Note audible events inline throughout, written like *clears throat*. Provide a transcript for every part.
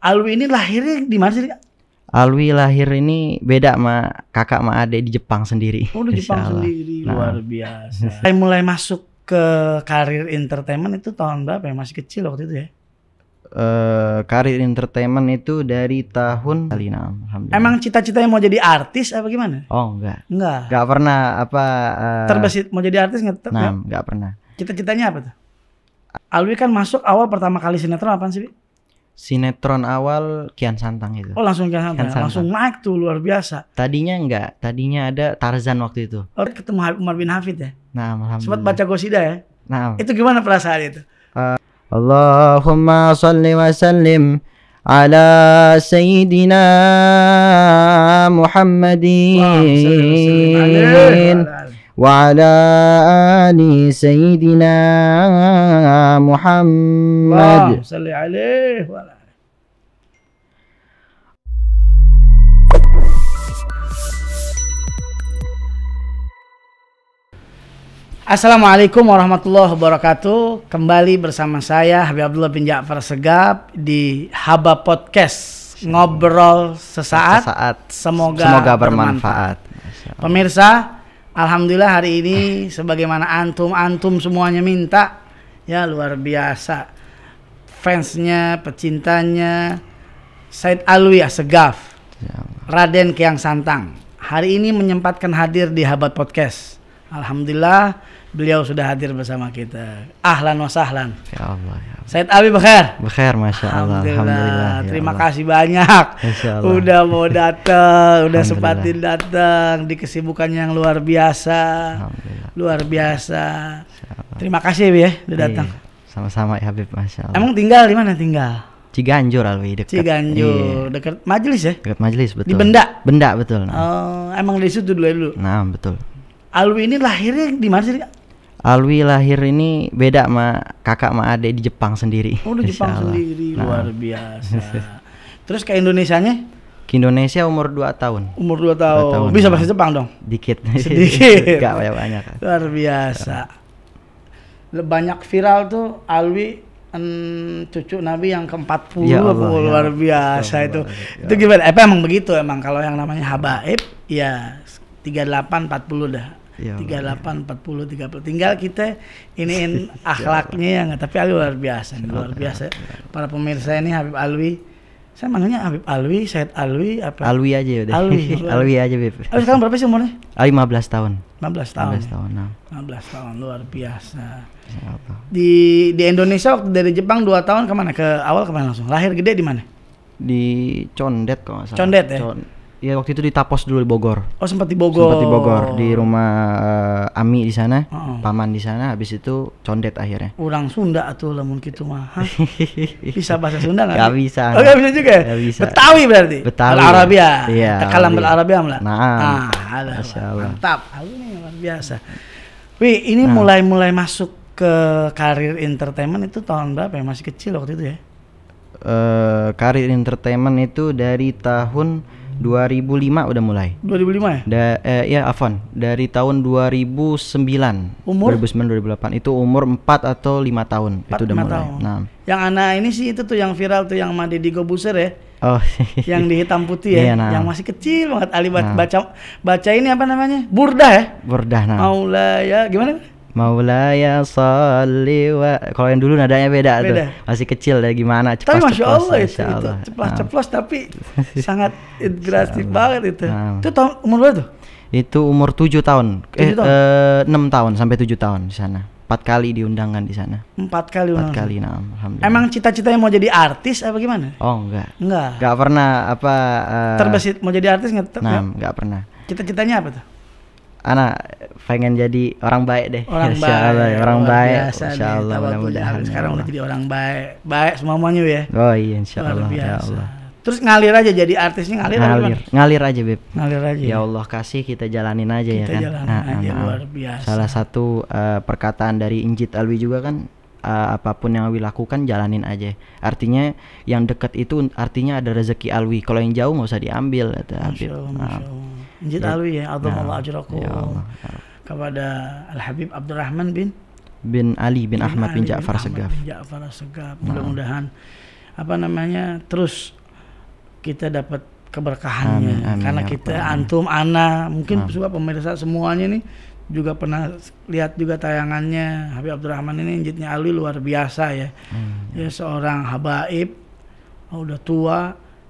Alwi ini lahirnya di mana sih? Alwi lahir ini beda sama kakak sama adik di Jepang sendiri. Oh, di Jepang Allah. sendiri. Nah. Luar biasa. Saya mulai masuk ke karir entertainment itu tahun berapa ya? Masih kecil waktu itu ya? Uh, karir entertainment itu dari tahun kali Emang cita-citanya mau jadi artis apa gimana? Oh, enggak. Enggak. Enggak pernah apa uh, terbesit mau jadi artis enggak? Nah, enggak pernah. Cita-citanya apa tuh? Alwi kan masuk awal pertama kali sinetron apa sih? sinetron awal Kian Santang itu. Oh langsung Kian Santang, Kian Santang. langsung naik tuh luar biasa. Tadinya enggak, tadinya ada Tarzan waktu itu. Oh ketemu Umar bin Hafid ya? Nah alhamdulillah. Sempat baca Gosida ya? Nah. Itu gimana perasaan itu? Uh, Allahumma salli wa sallim ala sayyidina Muhammadin. Wow, وعلى آل سيدنا محمد صل عليه وعلى Assalamualaikum warahmatullahi wabarakatuh. Kembali bersama saya Habib Abdullah bin Ja'far Segap di Haba Podcast ngobrol sesaat. sesaat. Semoga, Semoga bermanfaat. bermanfaat. Pemirsa, Alhamdulillah hari ini sebagaimana antum-antum semuanya minta ya luar biasa fansnya, pecintanya Said Alwi Segaf, ya Raden Kiang Santang hari ini menyempatkan hadir di Habat Podcast. Alhamdulillah beliau sudah hadir bersama kita. Ahlan wa sahlan. Ya Allah. Ya Allah. Said Abi Bekher. Bekher, Masya Allah. Alhamdulillah. Alhamdulillah. Ya Terima Allah. kasih banyak. Masya Allah. Udah mau datang, udah sempatin datang di kesibukan yang luar biasa. Luar biasa. Terima kasih ya udah iya, datang. Sama-sama ya Habib, Masya Allah. Emang tinggal di mana tinggal? Ciganjur Alwi dekat Ciganjur iya. dekat majelis ya dekat majelis betul di Benda Benda betul nah. oh emang di situ dulu ya dulu nah betul Alwi ini lahirnya di mana sih Alwi lahir ini beda sama kakak sama adik di Jepang sendiri. Oh, di Jepang Allah. sendiri. Nah. Luar biasa. *laughs* Terus ke Indonesianya? Ke Indonesia umur 2 tahun. Umur 2 tahun. tahun. Bisa ya. bahasa Jepang dong? Dikit. *laughs* Sedikit. Gak banyak-banyak. Luar biasa. Banyak viral tuh Alwi en, cucu Nabi yang ke-40 ya ya. luar biasa ya itu. Ya. Itu gimana? Apa emang begitu emang kalau yang namanya habaib ya 38 40 dah 38 40 30 tinggal kita iniin *laughs* akhlaknya ya nggak tapi Alwi luar biasa nih, luar biasa para pemirsa ini Habib Alwi saya manggilnya Habib Alwi, Said Alwi apa? Alwi aja ya udah. Alwi. *laughs* Alwi aja, Bib. Alwi sekarang berapa sih umurnya? Alwi 15 tahun. 15 tahun. 15 tahun. Nah. 15 tahun luar biasa. Di di Indonesia waktu dari Jepang 2 tahun kemana? Ke awal kemana langsung? Lahir gede di mana? Di Condet kok salah. Condet ya. Con Iya waktu itu di Tapos dulu di Bogor. Oh sempat di Bogor. Sempat di Bogor di rumah uh, Ami di sana, uh -uh. paman di sana. Habis itu condet akhirnya. Ulang Sunda tuh lamun gitu mah. *laughs* bisa bahasa Sunda nggak? Gak bisa. Oh gak bisa juga. Ya? Gak bisa. Betawi berarti. Betawi. Bel Arabia. Iya. Tekalam bel Arabia lah. Nah. Nah. Mantap. mantap. Ini luar biasa. Wi ini nah. mulai-mulai masuk ke karir entertainment itu tahun berapa ya? Masih kecil waktu itu ya? Uh, karir entertainment itu dari tahun 2005 udah mulai. 2005 ya? Da, eh, ya Avon dari tahun 2009. Umur 2009 2008 itu umur 4 atau 5 tahun 4, itu udah mulai. Tahun. Nah. Yang anak ini sih itu tuh yang viral tuh yang sama Deddy Gobuser ya. Oh. *laughs* yang di hitam putih ya. Yeah, nah. Yang masih kecil banget Ali nah. baca baca ini apa namanya? Burdah ya? Burdah nah. Maula ya, gimana? Maulaya salli wa kalau yang dulu nadanya beda, beda. tuh. Masih kecil ya gimana nah. ceplos, Tapi Masya Allah ceplos, itu, Allah. itu ceplos-ceplos nah. tapi sangat inspiratif banget itu. Nah. Itu tahun umur berapa tuh? Itu umur 7 tahun. 7 eh, tahun. Eh, 6 tahun sampai 7 tahun di sana. Empat kali diundangan di sana. Empat kali Empat kali, nah, alhamdulillah. Emang cita-citanya mau jadi artis apa gimana? Oh, enggak. Enggak. Enggak pernah apa uh, terbesit mau jadi artis enggak? Nah, ya? enggak pernah. Cita-citanya apa tuh? Ana pengen jadi orang baik deh. Orang *laughs* ya, baik. Allah, orang baik. Insyaallah. insya Allah mudah-mudahan. Sekarang ya. udah jadi orang baik. Baik semuanya ya. Oh iya insya Luar Allah. Ya biasa. Ya Allah. Terus ngalir aja jadi artisnya ngalir. Ngalir, aja, ngalir aja beb. Ngalir aja. Ya, ya? Allah kasih kita jalanin aja kita ya kan. jalanin nah, aja nah, luar biasa. Salah satu uh, perkataan dari Injit Alwi juga kan uh, apapun yang Awi lakukan jalanin aja. Artinya yang dekat itu artinya ada rezeki Alwi. Kalau yang jauh nggak usah diambil. Gitu. Masya Allah, ah. Masya Allah. Injil ya, Alwi ya, nah. Allah ya, ajraku. Ya Allah. Kepada Al Habib Abdurrahman bin bin Ali bin, bin Ahmad bin Ja'far Segaf. Bin nah. Segaf. Mudah-mudahan apa namanya terus kita dapat keberkahannya amin, amin, karena ya, kita antum anak, mungkin nah. juga pemirsa semuanya nih juga pernah lihat juga tayangannya Habib Abdurrahman ini injitnya Ali luar biasa ya. Hmm. ya seorang habaib oh, udah tua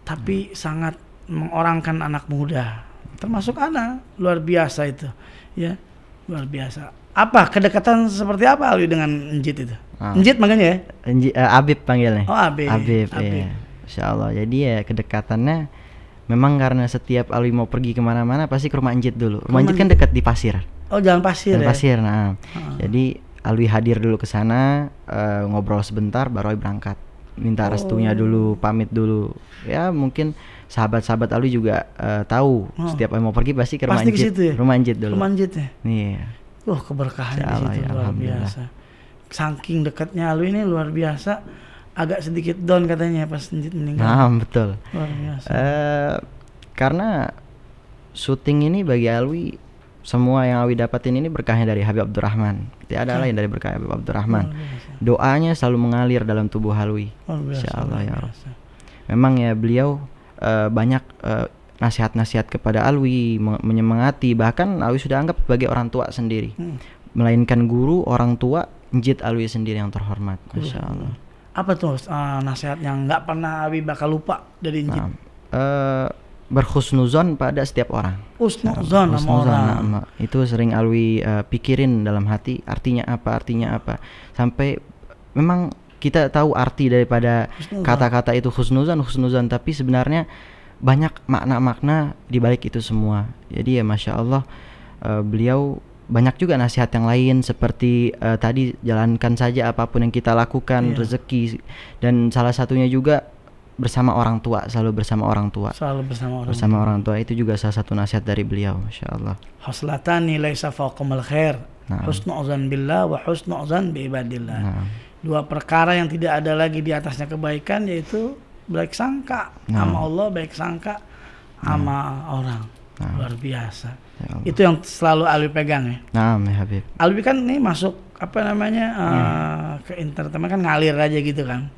tapi hmm. sangat mengorangkan anak muda. Termasuk anak luar biasa itu. Ya, luar biasa. Apa kedekatan seperti apa Ali dengan injit itu? Ah. injit makanya ya? Inji, uh, eh, Abib panggilnya. Oh, Abib. Abib, iya. Abib. Ya. Insya Allah. Jadi ya kedekatannya memang karena setiap Alwi mau pergi kemana-mana pasti ke rumah Anjit dulu. Rumah Anjit kan dekat di pasir. Oh Jalan Pasir Jalan ya. Pasir, nah. Uh. Jadi Alwi hadir dulu ke sana uh, ngobrol sebentar baru Alwi berangkat. Minta oh. restunya dulu, pamit dulu. Ya mungkin sahabat-sahabat Alwi juga uh, tahu oh. setiap mau pergi pasti ke rumah Anjit. ya? Rumah Anjit dulu. Rumah Anjit ya. Iya. Wah keberkahan di situ ya, luar biasa. Saking dekatnya Alwi ini luar biasa. Agak sedikit down katanya pas Anjit meninggal. Nah betul. Luar biasa. Uh, karena syuting ini bagi Alwi semua yang Awi dapatin ini berkahnya dari Habib Abdurrahman. Tidak ada lain dari berkah Habib Abdurrahman. Doanya selalu mengalir dalam tubuh Halwi. Insyaallah ya Allah. Memang ya beliau uh, banyak uh, nasihat-nasihat kepada Alwi, menyemangati, bahkan Alwi sudah anggap sebagai orang tua sendiri. Hmm. Melainkan guru, orang tua, njid Alwi sendiri yang terhormat. Masya Allah. Apa tuh uh, nasihat yang nggak pernah Alwi bakal lupa dari njid? Nah, uh, berhusnuzon pada setiap orang. Husnuzon sama orang. Nama. Itu sering Alwi uh, pikirin dalam hati artinya apa, artinya apa. Sampai memang kita tahu arti daripada kata-kata itu husnuzon, husnuzon tapi sebenarnya banyak makna-makna di balik itu semua. Jadi ya Masya Allah uh, beliau banyak juga nasihat yang lain seperti uh, tadi jalankan saja apapun yang kita lakukan yeah. rezeki dan salah satunya juga bersama orang tua, selalu bersama orang tua. Selalu bersama orang. Bersama tua. orang tua itu juga salah satu nasihat dari beliau, masya Allah. haslatan nilai safaqumul khair. Nah. husnuzan billah wa husnuzan bi ibadillah. Nah. Dua perkara yang tidak ada lagi di atasnya kebaikan yaitu baik sangka nah. sama Allah, baik sangka sama nah. orang. Nah. Luar biasa. Ya Itu yang selalu Alwi pegang ya. Nah, ya Habib. Alwi kan nih masuk apa namanya ya. uh, ke internet kan ngalir aja gitu kan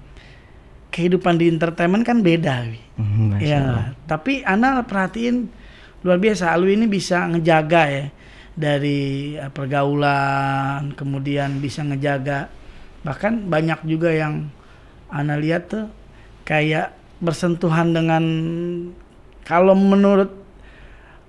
kehidupan di entertainment kan beda, wi. Mm, ya, tapi Ana perhatiin luar biasa. Alwi ini bisa ngejaga ya dari eh, pergaulan, kemudian bisa ngejaga. Bahkan banyak juga yang Ana lihat tuh kayak bersentuhan dengan kalau menurut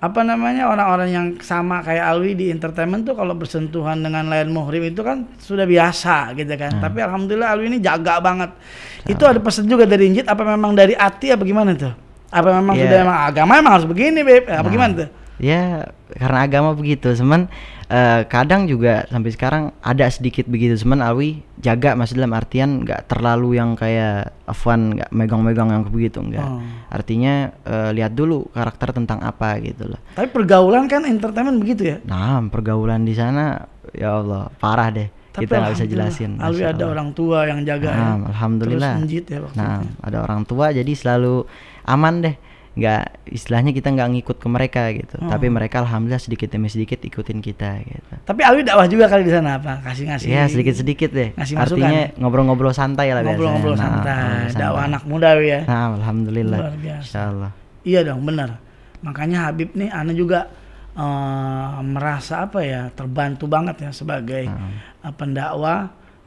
apa namanya orang-orang yang sama kayak Alwi di entertainment tuh kalau bersentuhan dengan lain muhrim itu kan sudah biasa gitu kan. Hmm. Tapi alhamdulillah Alwi ini jaga banget. Jangan. Ya. Itu ada pesan juga dari Injit apa memang dari hati apa gimana tuh? Apa memang yeah. sudah memang agama memang harus begini, Beb? Apa nah. gimana tuh? Ya, karena agama begitu. Cuman uh, kadang juga sampai sekarang ada sedikit begitu cuman Alwi jaga masih dalam artian nggak terlalu yang kayak Afwan nggak megang-megang yang begitu enggak oh. artinya uh, lihat dulu karakter tentang apa gitu loh tapi pergaulan kan entertainment begitu ya nah pergaulan di sana ya Allah parah deh tapi kita nggak bisa jelasin. Alwi ada orang tua yang jaga. Nah, ya. Alhamdulillah. Terus ya nah, ya. ada orang tua jadi selalu aman deh nggak istilahnya kita nggak ngikut ke mereka gitu hmm. tapi mereka alhamdulillah sedikit demi sedikit ikutin kita gitu tapi Alwi dakwah juga kali di sana apa kasih ngasih ya sedikit sedikit deh ngasih artinya ngobrol-ngobrol santai lah ngobrol-ngobrol ngobrol nah, santai dakwah anak muda ya nah, alhamdulillah Insyaallah. iya dong benar makanya Habib nih Ana juga uh, merasa apa ya terbantu banget ya sebagai hmm. Nah. uh, eh, pendakwa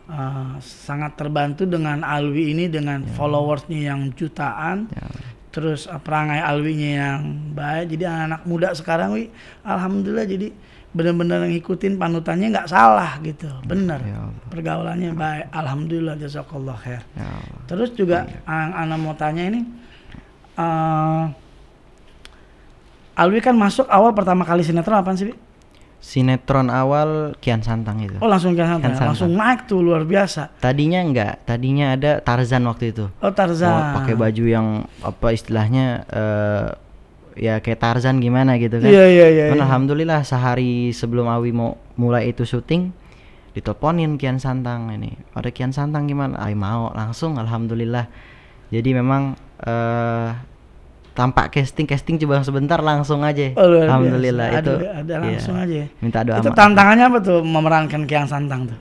uh, eh, sangat terbantu dengan Alwi ini dengan yeah. followersnya yang jutaan yeah terus ah, perangai Alwinya yang baik jadi anak, -anak muda sekarang wi alhamdulillah jadi benar-benar ngikutin panutannya nggak salah gitu benar ya Allah. pergaulannya baik alhamdulillah jazakallah khair ya terus juga ya. an anak mau tanya ini uh, Alwi kan masuk awal pertama kali sinetron apa sih sinetron awal Kian Santang itu. Oh langsung Kian Santang, ya? Kian Santang. langsung naik tuh luar biasa. Tadinya enggak, tadinya ada Tarzan waktu itu. Oh Tarzan. Mau pakai baju yang apa istilahnya uh, ya kayak Tarzan gimana gitu kan. Iya iya iya, iya. Alhamdulillah sehari sebelum Awi mau mulai itu syuting diteleponin Kian Santang ini. Ada Kian Santang gimana? Ayo mau langsung alhamdulillah. Jadi memang uh, tampak casting casting coba sebentar langsung aja. Oh, Alhamdulillah biasa. itu. Ada, ada iya. langsung ya. aja. Minta doa. Itu tantangannya apa tuh memerankan Kiang Santang tuh?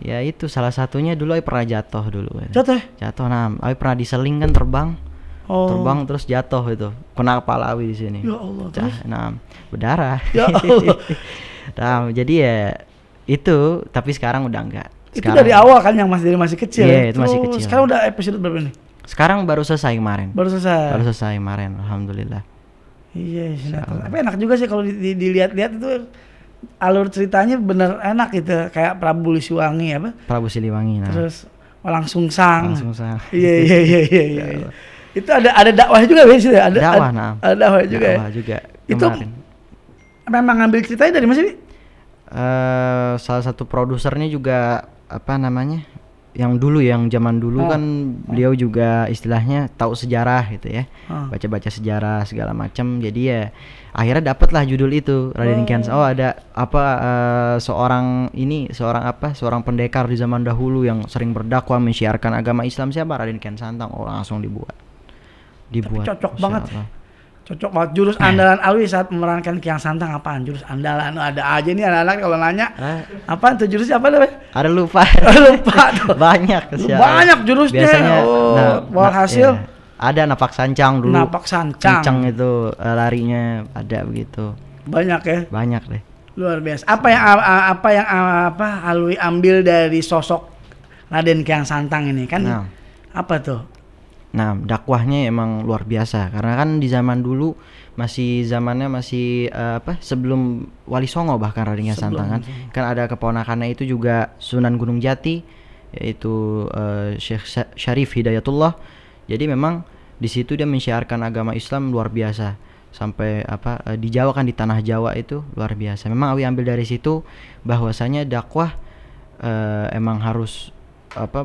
Ya itu salah satunya dulu Ayo pernah jatuh dulu. Jatuh? Jatuh nah, Ayo pernah diseling kan terbang. Oh. Terbang terus jatuh itu. Kena kepala Awi di sini. Ya Allah. Terus? Nah, berdarah. Ya *laughs* Allah. nah, jadi ya itu tapi sekarang udah enggak. Sekarang, itu dari awal kan yang masih dari masih kecil. Iya, ya? itu masih kecil. Sekarang udah episode berapa nih? Sekarang baru selesai kemarin. Baru selesai. Baru selesai kemarin, alhamdulillah. Iya, iya tapi enak juga sih kalau di, dilihat-lihat itu alur ceritanya bener enak gitu, kayak Prabu Siliwangi apa? Prabu Siliwangi. Nah. Terus Walang Sungsang. Walang Sungsang. Iya iya iya iya. iya. iya. itu ada ada dakwah juga biasanya ada dakwah, nah. ada dakwah juga. Ya? Dakwah juga. Ya. Itu memang ngambil ceritanya dari mana sih? Uh, salah satu produsernya juga apa namanya yang dulu yang zaman dulu oh. kan beliau juga istilahnya tahu sejarah gitu ya oh. baca-baca sejarah segala macam jadi ya akhirnya dapatlah judul itu Raden Kian oh ada apa uh, seorang ini seorang apa seorang pendekar di zaman dahulu yang sering berdakwah menyiarkan agama Islam siapa Raden Kian Santang oh langsung dibuat dibuat Tapi cocok banget Cocok banget jurus eh. andalan Alwi saat memerankan Kiang Santang apaan? Jurus andalan oh, ada aja nih anak-anak kalau nanya. eh. apa tuh jurusnya apa deh Ada lupa. *laughs* lupa tuh. Banyak siapa? Ya. Banyak jurusnya. Biasanya oh, nah, nah hasil iya. ada napak sancang dulu. Napak sancang. Cincang itu uh, larinya ada begitu. Banyak ya? Banyak deh. Luar biasa. Apa yang apa yang apa Alwi ambil dari sosok Raden Kiang Santang ini kan? Nah. Apa tuh? Nah, dakwahnya emang luar biasa karena kan di zaman dulu masih zamannya masih uh, apa sebelum Wali Songo bahkan Raden Santang kan. ada keponakannya itu juga Sunan Gunung Jati yaitu uh, Syekh Syarif Hidayatullah. Jadi memang di situ dia mensyarkan agama Islam luar biasa sampai apa uh, di Jawa kan di tanah Jawa itu luar biasa. Memang Awi ambil dari situ bahwasanya dakwah uh, emang harus apa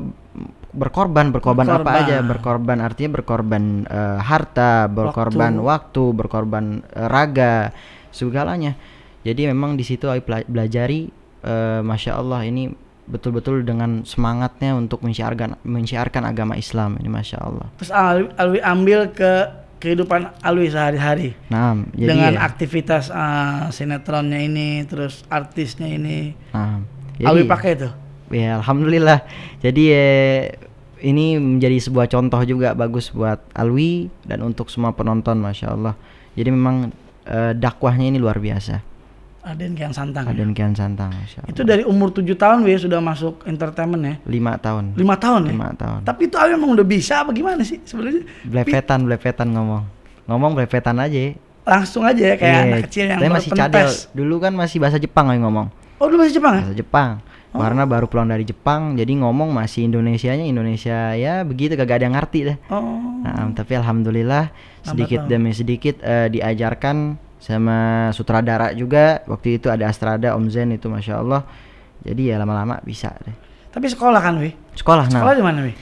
berkorban, berkorban, berkorban apa aja? Berkorban artinya berkorban uh, harta, berkorban waktu, waktu berkorban uh, raga, segalanya. Jadi memang di situ Ayu pelajari, uh, eh, masya Allah ini betul-betul dengan semangatnya untuk menyiarkan menyiarkan agama Islam ini masya Allah. Terus Alwi, Alwi ambil ke kehidupan Alwi sehari-hari. Nah, jadi dengan ya. aktivitas uh, sinetronnya ini, terus artisnya ini. Nah, jadi, Alwi pakai itu ya alhamdulillah jadi ya ini menjadi sebuah contoh juga bagus buat Alwi dan untuk semua penonton masya Allah jadi memang eh, dakwahnya ini luar biasa Aden Kian Santang Aden ya? Kian Santang masya Allah. itu dari umur tujuh tahun Wei sudah masuk entertainment ya Lima tahun Lima tahun 5 ya? tahun tapi itu Alwi memang udah bisa apa gimana sih sebenarnya blepetan blepetan ngomong ngomong blepetan aja langsung aja ya kayak yeah, anak kecil yang masih cadel dulu kan masih bahasa Jepang yang ngomong oh dulu bahasa Jepang ya? bahasa Jepang Oh. Karena baru pulang dari Jepang, jadi ngomong masih Indonesianya Indonesia ya begitu gak ada yang ngerti dah. Oh. Nah, tapi alhamdulillah sedikit demi sedikit uh, diajarkan sama sutradara juga. Waktu itu ada Astrada Om Zen itu masya Allah. Jadi ya lama-lama bisa deh. Tapi sekolah kan, Wi? Sekolah, nah. Sekolah di mana, Wi?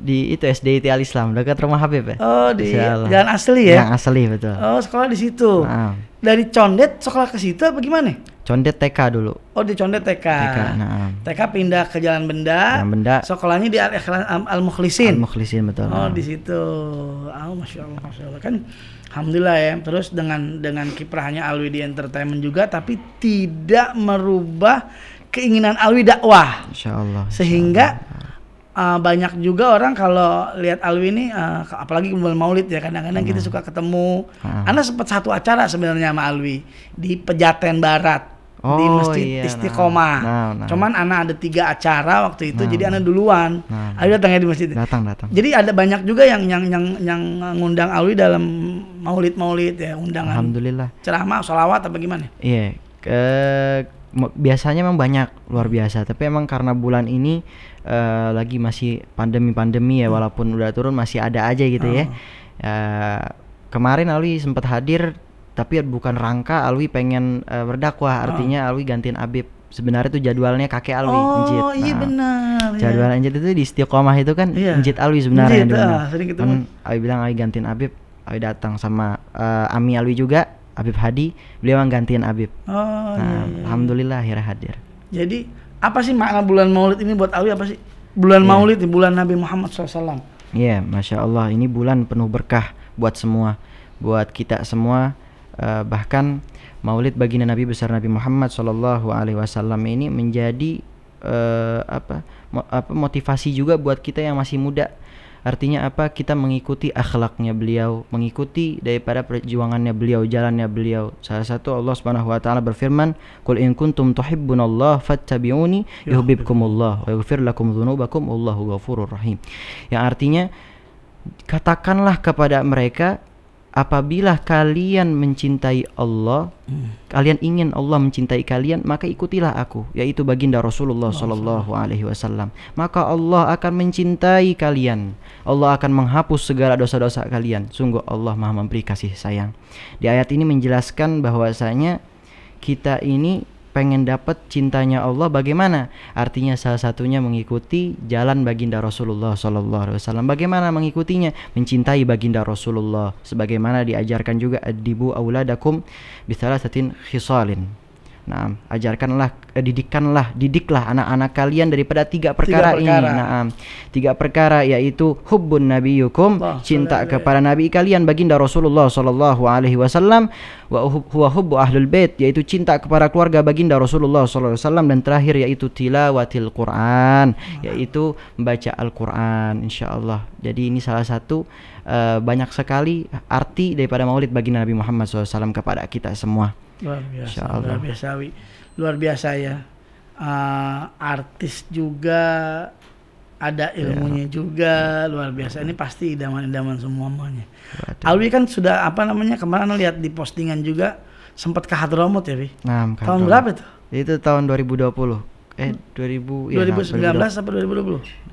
di itu SD It Al Islam dekat rumah Habib ya. Oh di Jalan Asli ya. Yang Asli betul. Oh sekolah di situ. Nah. Dari Condet sekolah ke situ apa gimana? Condet TK dulu. Oh di Condet TK. TK, nah. TK pindah ke Jalan Benda. Jalan Benda. Sekolahnya di Al, Al, Al Mukhlisin. Al Mukhlisin betul. Oh nah. di situ. Oh masya Allah, masya Allah kan. Alhamdulillah ya. Terus dengan dengan kiprahnya Alwi di entertainment juga, tapi tidak merubah keinginan Alwi dakwah. Insya Allah. Insya Sehingga Allah. Uh, banyak juga orang kalau lihat Alwi ini, uh, apalagi kembali Maulid ya kadang-kadang hmm. kita nah. suka ketemu. Hmm. Anda sempat satu acara sebenarnya sama Alwi di Pejaten Barat oh, di masjid iya, istiqomah. Nah, nah, nah. Cuman ana anak ada tiga acara waktu itu, nah, jadi nah. ana anak duluan. Nah, nah. datangnya di masjid. Datang datang. Jadi ada banyak juga yang yang yang yang ngundang alwi dalam maulid maulid ya undangan. Alhamdulillah. Ceramah, solawat apa gimana? Iya. Ke biasanya memang banyak luar hmm. biasa tapi emang karena bulan ini uh, lagi masih pandemi-pandemi ya hmm. walaupun udah turun masih ada aja gitu uh. ya uh, kemarin Alwi sempat hadir tapi bukan rangka Alwi pengen uh, berdakwah ah. artinya oh. Alwi gantiin Abib sebenarnya tuh jadwalnya kakek Alwi oh, oh Nah, iya benar. Jadwal Njid itu di setiap istiqomah itu kan iya. Njid Alwi sebenarnya Njid, yang ah, sering ketemu. Kan Alwi bilang Alwi gantiin Abib, Alwi datang sama uh, Ami Alwi juga, Abib Hadi, beliau yang gantiin Abib. Oh, iya, nah, iya, iya. alhamdulillah akhirnya hadir. Jadi apa sih makna bulan Maulid ini buat Alwi apa sih? Bulan yeah. Maulid bulan Nabi Muhammad SAW. Iya, yeah, masya Allah ini bulan penuh berkah buat semua, buat kita semua uh, bahkan Maulid baginda Nabi besar Nabi Muhammad Shallallahu Alaihi Wasallam ini menjadi uh, apa, mo apa motivasi juga buat kita yang masih muda. Artinya apa? Kita mengikuti akhlaknya beliau, mengikuti daripada perjuangannya beliau, jalannya beliau. Salah satu Allah Subhanahu wa taala berfirman, kul in kuntum tuhibbunallah fattabi'uni yuhibbukumullah wa yaghfir lakum dzunubakum wallahu ghafurur rahim." Yang artinya katakanlah kepada mereka apabila kalian mencintai Allah, hmm. kalian ingin Allah mencintai kalian, maka ikutilah aku, yaitu baginda Rasulullah Shallallahu Alaihi Wasallam. Maka Allah akan mencintai kalian. Allah akan menghapus segala dosa-dosa kalian. Sungguh Allah Maha Memberi kasih sayang. Di ayat ini menjelaskan bahwasanya kita ini pengen dapat cintanya Allah bagaimana? Artinya salah satunya mengikuti jalan baginda Rasulullah Sallallahu Alaihi Wasallam. Bagaimana mengikutinya? Mencintai baginda Rasulullah. Sebagaimana diajarkan juga adibu auladakum bisalah satin khisalin. Nah, ajarkanlah, eh, didikanlah, didiklah anak-anak kalian daripada tiga perkara, tiga perkara. ini. Nah, um, tiga perkara yaitu hubbun nabiyukum, Allah, cinta kepada nabi kalian baginda Rasulullah sallallahu alaihi wasallam, wa huwa hubbu ahlul bait yaitu cinta kepada keluarga baginda Rasulullah sallallahu alaihi wasallam dan terakhir yaitu tilawatil Quran, yaitu membaca Al-Quran insyaallah. Jadi ini salah satu uh, banyak sekali arti daripada Maulid baginda Nabi Muhammad Sallam kepada kita semua luar biasa luar biasa Wi. luar biasa ya uh, artis juga ada ya. ilmunya ya. juga ya. luar biasa ini pasti idaman-idaman semuanya Alwi kan sudah apa namanya kemarin lihat di postingan juga sempat ke Hadramut ya Wi nah, tahun berapa itu itu tahun 2020 eh 2000 2019 ya, sampai 2020 2020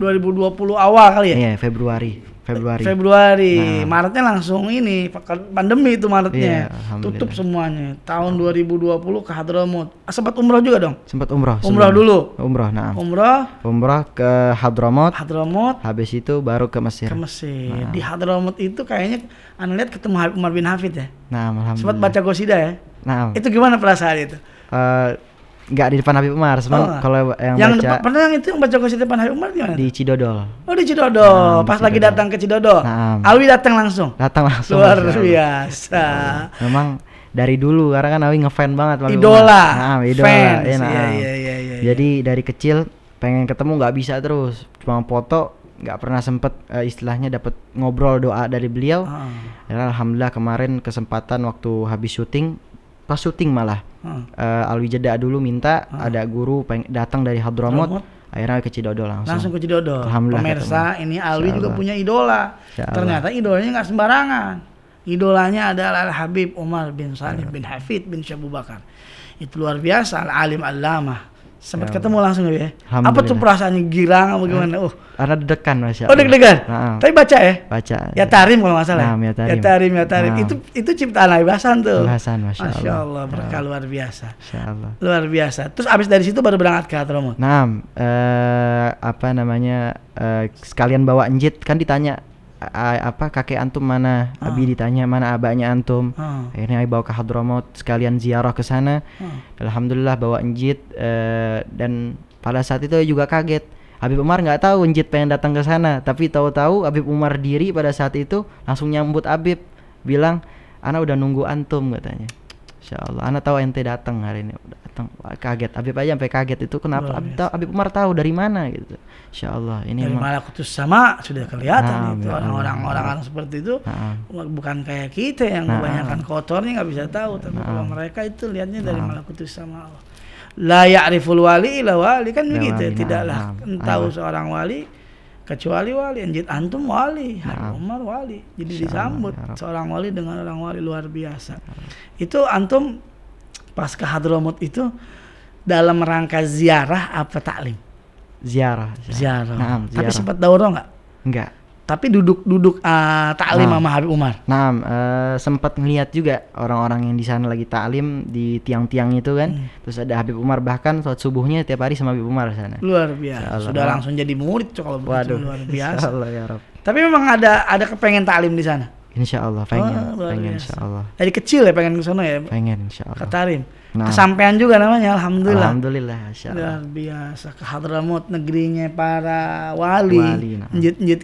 2020 awal kali ya iya Februari Februari Februari nah. Maretnya langsung ini pandemi itu Maretnya iya, tutup semuanya tahun 2020 ke Hadramut ah, sempat umroh juga dong sempat umroh umroh dulu umroh nah umroh umroh ke Hadramut Hadramut habis itu baru ke Mesir ke Mesir nah. di Hadramut itu kayaknya anda lihat ketemu Umar bin Hafid ya nah alhamdulillah sempat baca gosida ya nah itu gimana perasaan itu uh, nggak di depan Habib Umar, cuman oh. Ah. kalau yang, yang baca pernah yang itu yang baca gosip di depan Habib Umar gimana? Di Cidodol. Oh di Cidodol, nah, pas di Cidodol. lagi datang ke Cidodol. Nah, Alwi datang langsung. Datang langsung. Luar iya. biasa. Nah, Memang dari dulu karena kan Awi ngefan banget sama idola. Nah, idola. Fans. Ya, nah. iya, iya, iya, iya, Jadi dari kecil pengen ketemu nggak bisa terus, cuma foto nggak pernah sempet uh, istilahnya dapat ngobrol doa dari beliau. Oh. Dan alhamdulillah kemarin kesempatan waktu habis syuting pas syuting malah hmm. uh, Alwi Jeda dulu minta hmm. ada guru datang dari Hadramot akhirnya ke Cidodo langsung langsung ke Cidodo Alhamdulillah pemirsa ketemu. ini Alwi juga punya idola ternyata idolanya nggak sembarangan idolanya adalah Al Habib Umar bin Salih bin Hafid bin Syabu Bakar itu luar biasa Al Alim Allamah sempat ya, ketemu langsung ya. Apa tuh perasaannya girang apa eh, gimana? Uh. ada deg-degan Mas. Ya oh, deg-degan. Nah, ah. Tapi baca ya? Baca. Ya, ya. tarim kalau enggak ya? Nah, ya tarim. Ya tarim, Nah. Itu itu ciptaan Nabi Hasan tuh. Hasan, Masya, Masya Allah. Allah berkah nah. luar biasa. Masya Allah. Luar biasa. Terus abis dari situ baru berangkat ke Hadramaut. Nah, eh, apa namanya? Eh, sekalian bawa enjit kan ditanya A, apa kakek antum mana uh. Abi ah. ditanya mana abahnya antum uh. akhirnya Abi bawa ke Hadramaut sekalian ziarah ke sana uh. alhamdulillah bawa enjit uh, eh, dan pada saat itu juga kaget Habib Umar nggak tahu enjit pengen datang ke sana tapi tahu-tahu Habib Umar diri pada saat itu langsung nyambut Habib bilang Ana udah nunggu antum katanya Insya Allah Ana tahu ente datang hari ini datang kaget Habib aja sampai kaget itu kenapa Habib, tahu, Habib Umar tahu dari mana gitu Insya Allah ini dari malah sama sudah kelihatan nah, itu orang-orang nah, orang seperti itu nah, bukan kayak kita yang nah, kebanyakan kotornya nggak bisa tahu tapi nah, kalau ah. mereka itu lihatnya dari nah, kutus sama Allah la ya'riful wali ila wali kan begitu ya, tidaklah nah, kan nah. tahu ah. seorang wali kecuali wali anjir antum wali nah. Umar wali jadi Insya disambut Allah, ya seorang wali dengan orang wali luar biasa ah. itu antum pas ke Hadramut itu dalam rangka ziarah apa taklim? Ziarah. Ziarah. Naam, ziarah. Tapi sempat daurah nggak? nggak Tapi duduk-duduk uh, taklim sama Habib Umar. Nah, uh, sempat ngeliat juga orang-orang yang di sana lagi taklim di tiang-tiang itu kan. Hmm. Terus ada Habib Umar bahkan saat subuhnya tiap hari sama Habib Umar sana. Luar biasa. Allah. Sudah langsung jadi murid kalau begitu luar biasa. Allah ya Tapi memang ada ada kepengen taklim di sana. Insya Allah pengen, oh, pengen biasa. insya Allah. Dari kecil ya pengen ke sana ya? Pengen insya Allah. Katarin. Nah. Kesampaian juga namanya, alhamdulillah. Alhamdulillah, insya Allah. Luar biasa, kehadramut negerinya para wali, wali nah.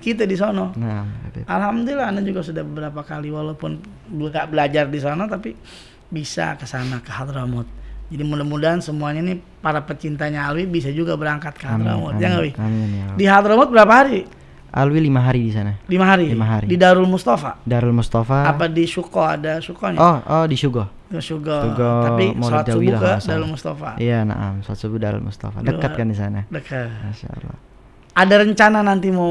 kita di sana. Nah, alhamdulillah, anda juga sudah beberapa kali walaupun buka belajar di sana tapi bisa ke sana ke Hadramut. Jadi mudah-mudahan semuanya ini para pecintanya Alwi bisa juga berangkat ke Hadramut. Ya amin, ya amin, amin, ya. Di Hadramut berapa hari? Alwi lima hari di sana. Lima hari. Lima hari. Di Darul Mustafa. Darul Mustafa. Apa di Suko ada nih? Oh, oh di Syuko. Di Syuko. Tapi sholat subuh ke Darul Mustafa. Iya, nah, sholat subuh Darul Mustafa. Dekat kan di sana. Dekat. Masya Allah. Ada rencana nanti mau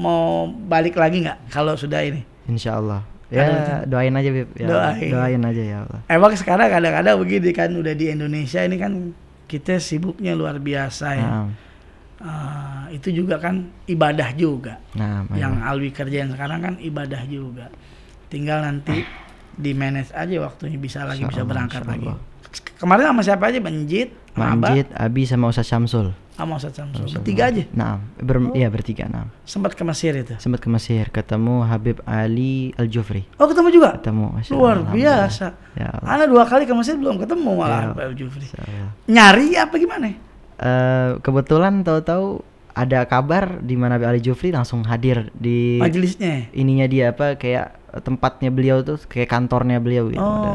mau balik lagi nggak kalau sudah ini? Insya Allah. Ya doain aja Bib. Ya, doain. Doain aja ya Allah. Emang sekarang kadang-kadang begini kan udah di Indonesia ini kan kita sibuknya luar biasa ya. Nah uh, itu juga kan ibadah juga. Nah, yang Alwi kerjain sekarang kan ibadah juga. Tinggal nanti di manage aja waktunya bisa lagi bisa Allah, berangkat lagi. Kemarin sama siapa aja Benjit, Manjit, Abi sama Ustaz Syamsul. Sama Ustaz Syamsul. bertiga aja. Nah, ber oh. ya bertiga, nah. Sempat ke Mesir itu. Sempat ke Mesir, ketemu Habib Ali Al Jufri. Oh, ketemu juga? Ketemu. Masya Luar Allah, biasa. Ya Ana dua kali ke Mesir belum ketemu malah ya Habib Al Jufri. Nyari apa gimana? uh, kebetulan tahu-tahu ada kabar di mana Ali Jufri langsung hadir di majelisnya. Ininya dia apa kayak tempatnya beliau tuh kayak kantornya beliau gitu. Oh, ada.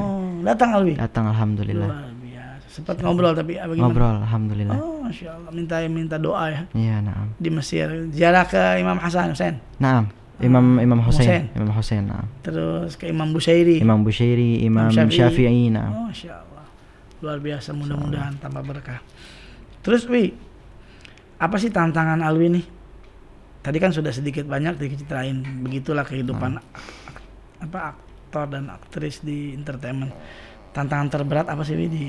datang Alwi. Datang alhamdulillah. Luar biasa. Sempat ngobrol tapi gimana? Ngobrol alhamdulillah. Oh, masyaallah Minta minta doa ya. Iya, naam. Di Mesir ziarah ke Imam Hasan Husain. Naam. Imam ah, Imam Hussein, Imam Hussein. Nah. Terus ke Imam Busairi. Imam Busairi, Imam, Imam Syafi'i. Syafi'i nah. Oh, Luar biasa mudah-mudahan tambah berkah. Terus Wi, apa sih tantangan Alwi nih? Tadi kan sudah sedikit banyak diceritain begitulah kehidupan hmm. apa aktor dan aktris di entertainment. Tantangan terberat apa sih Wi di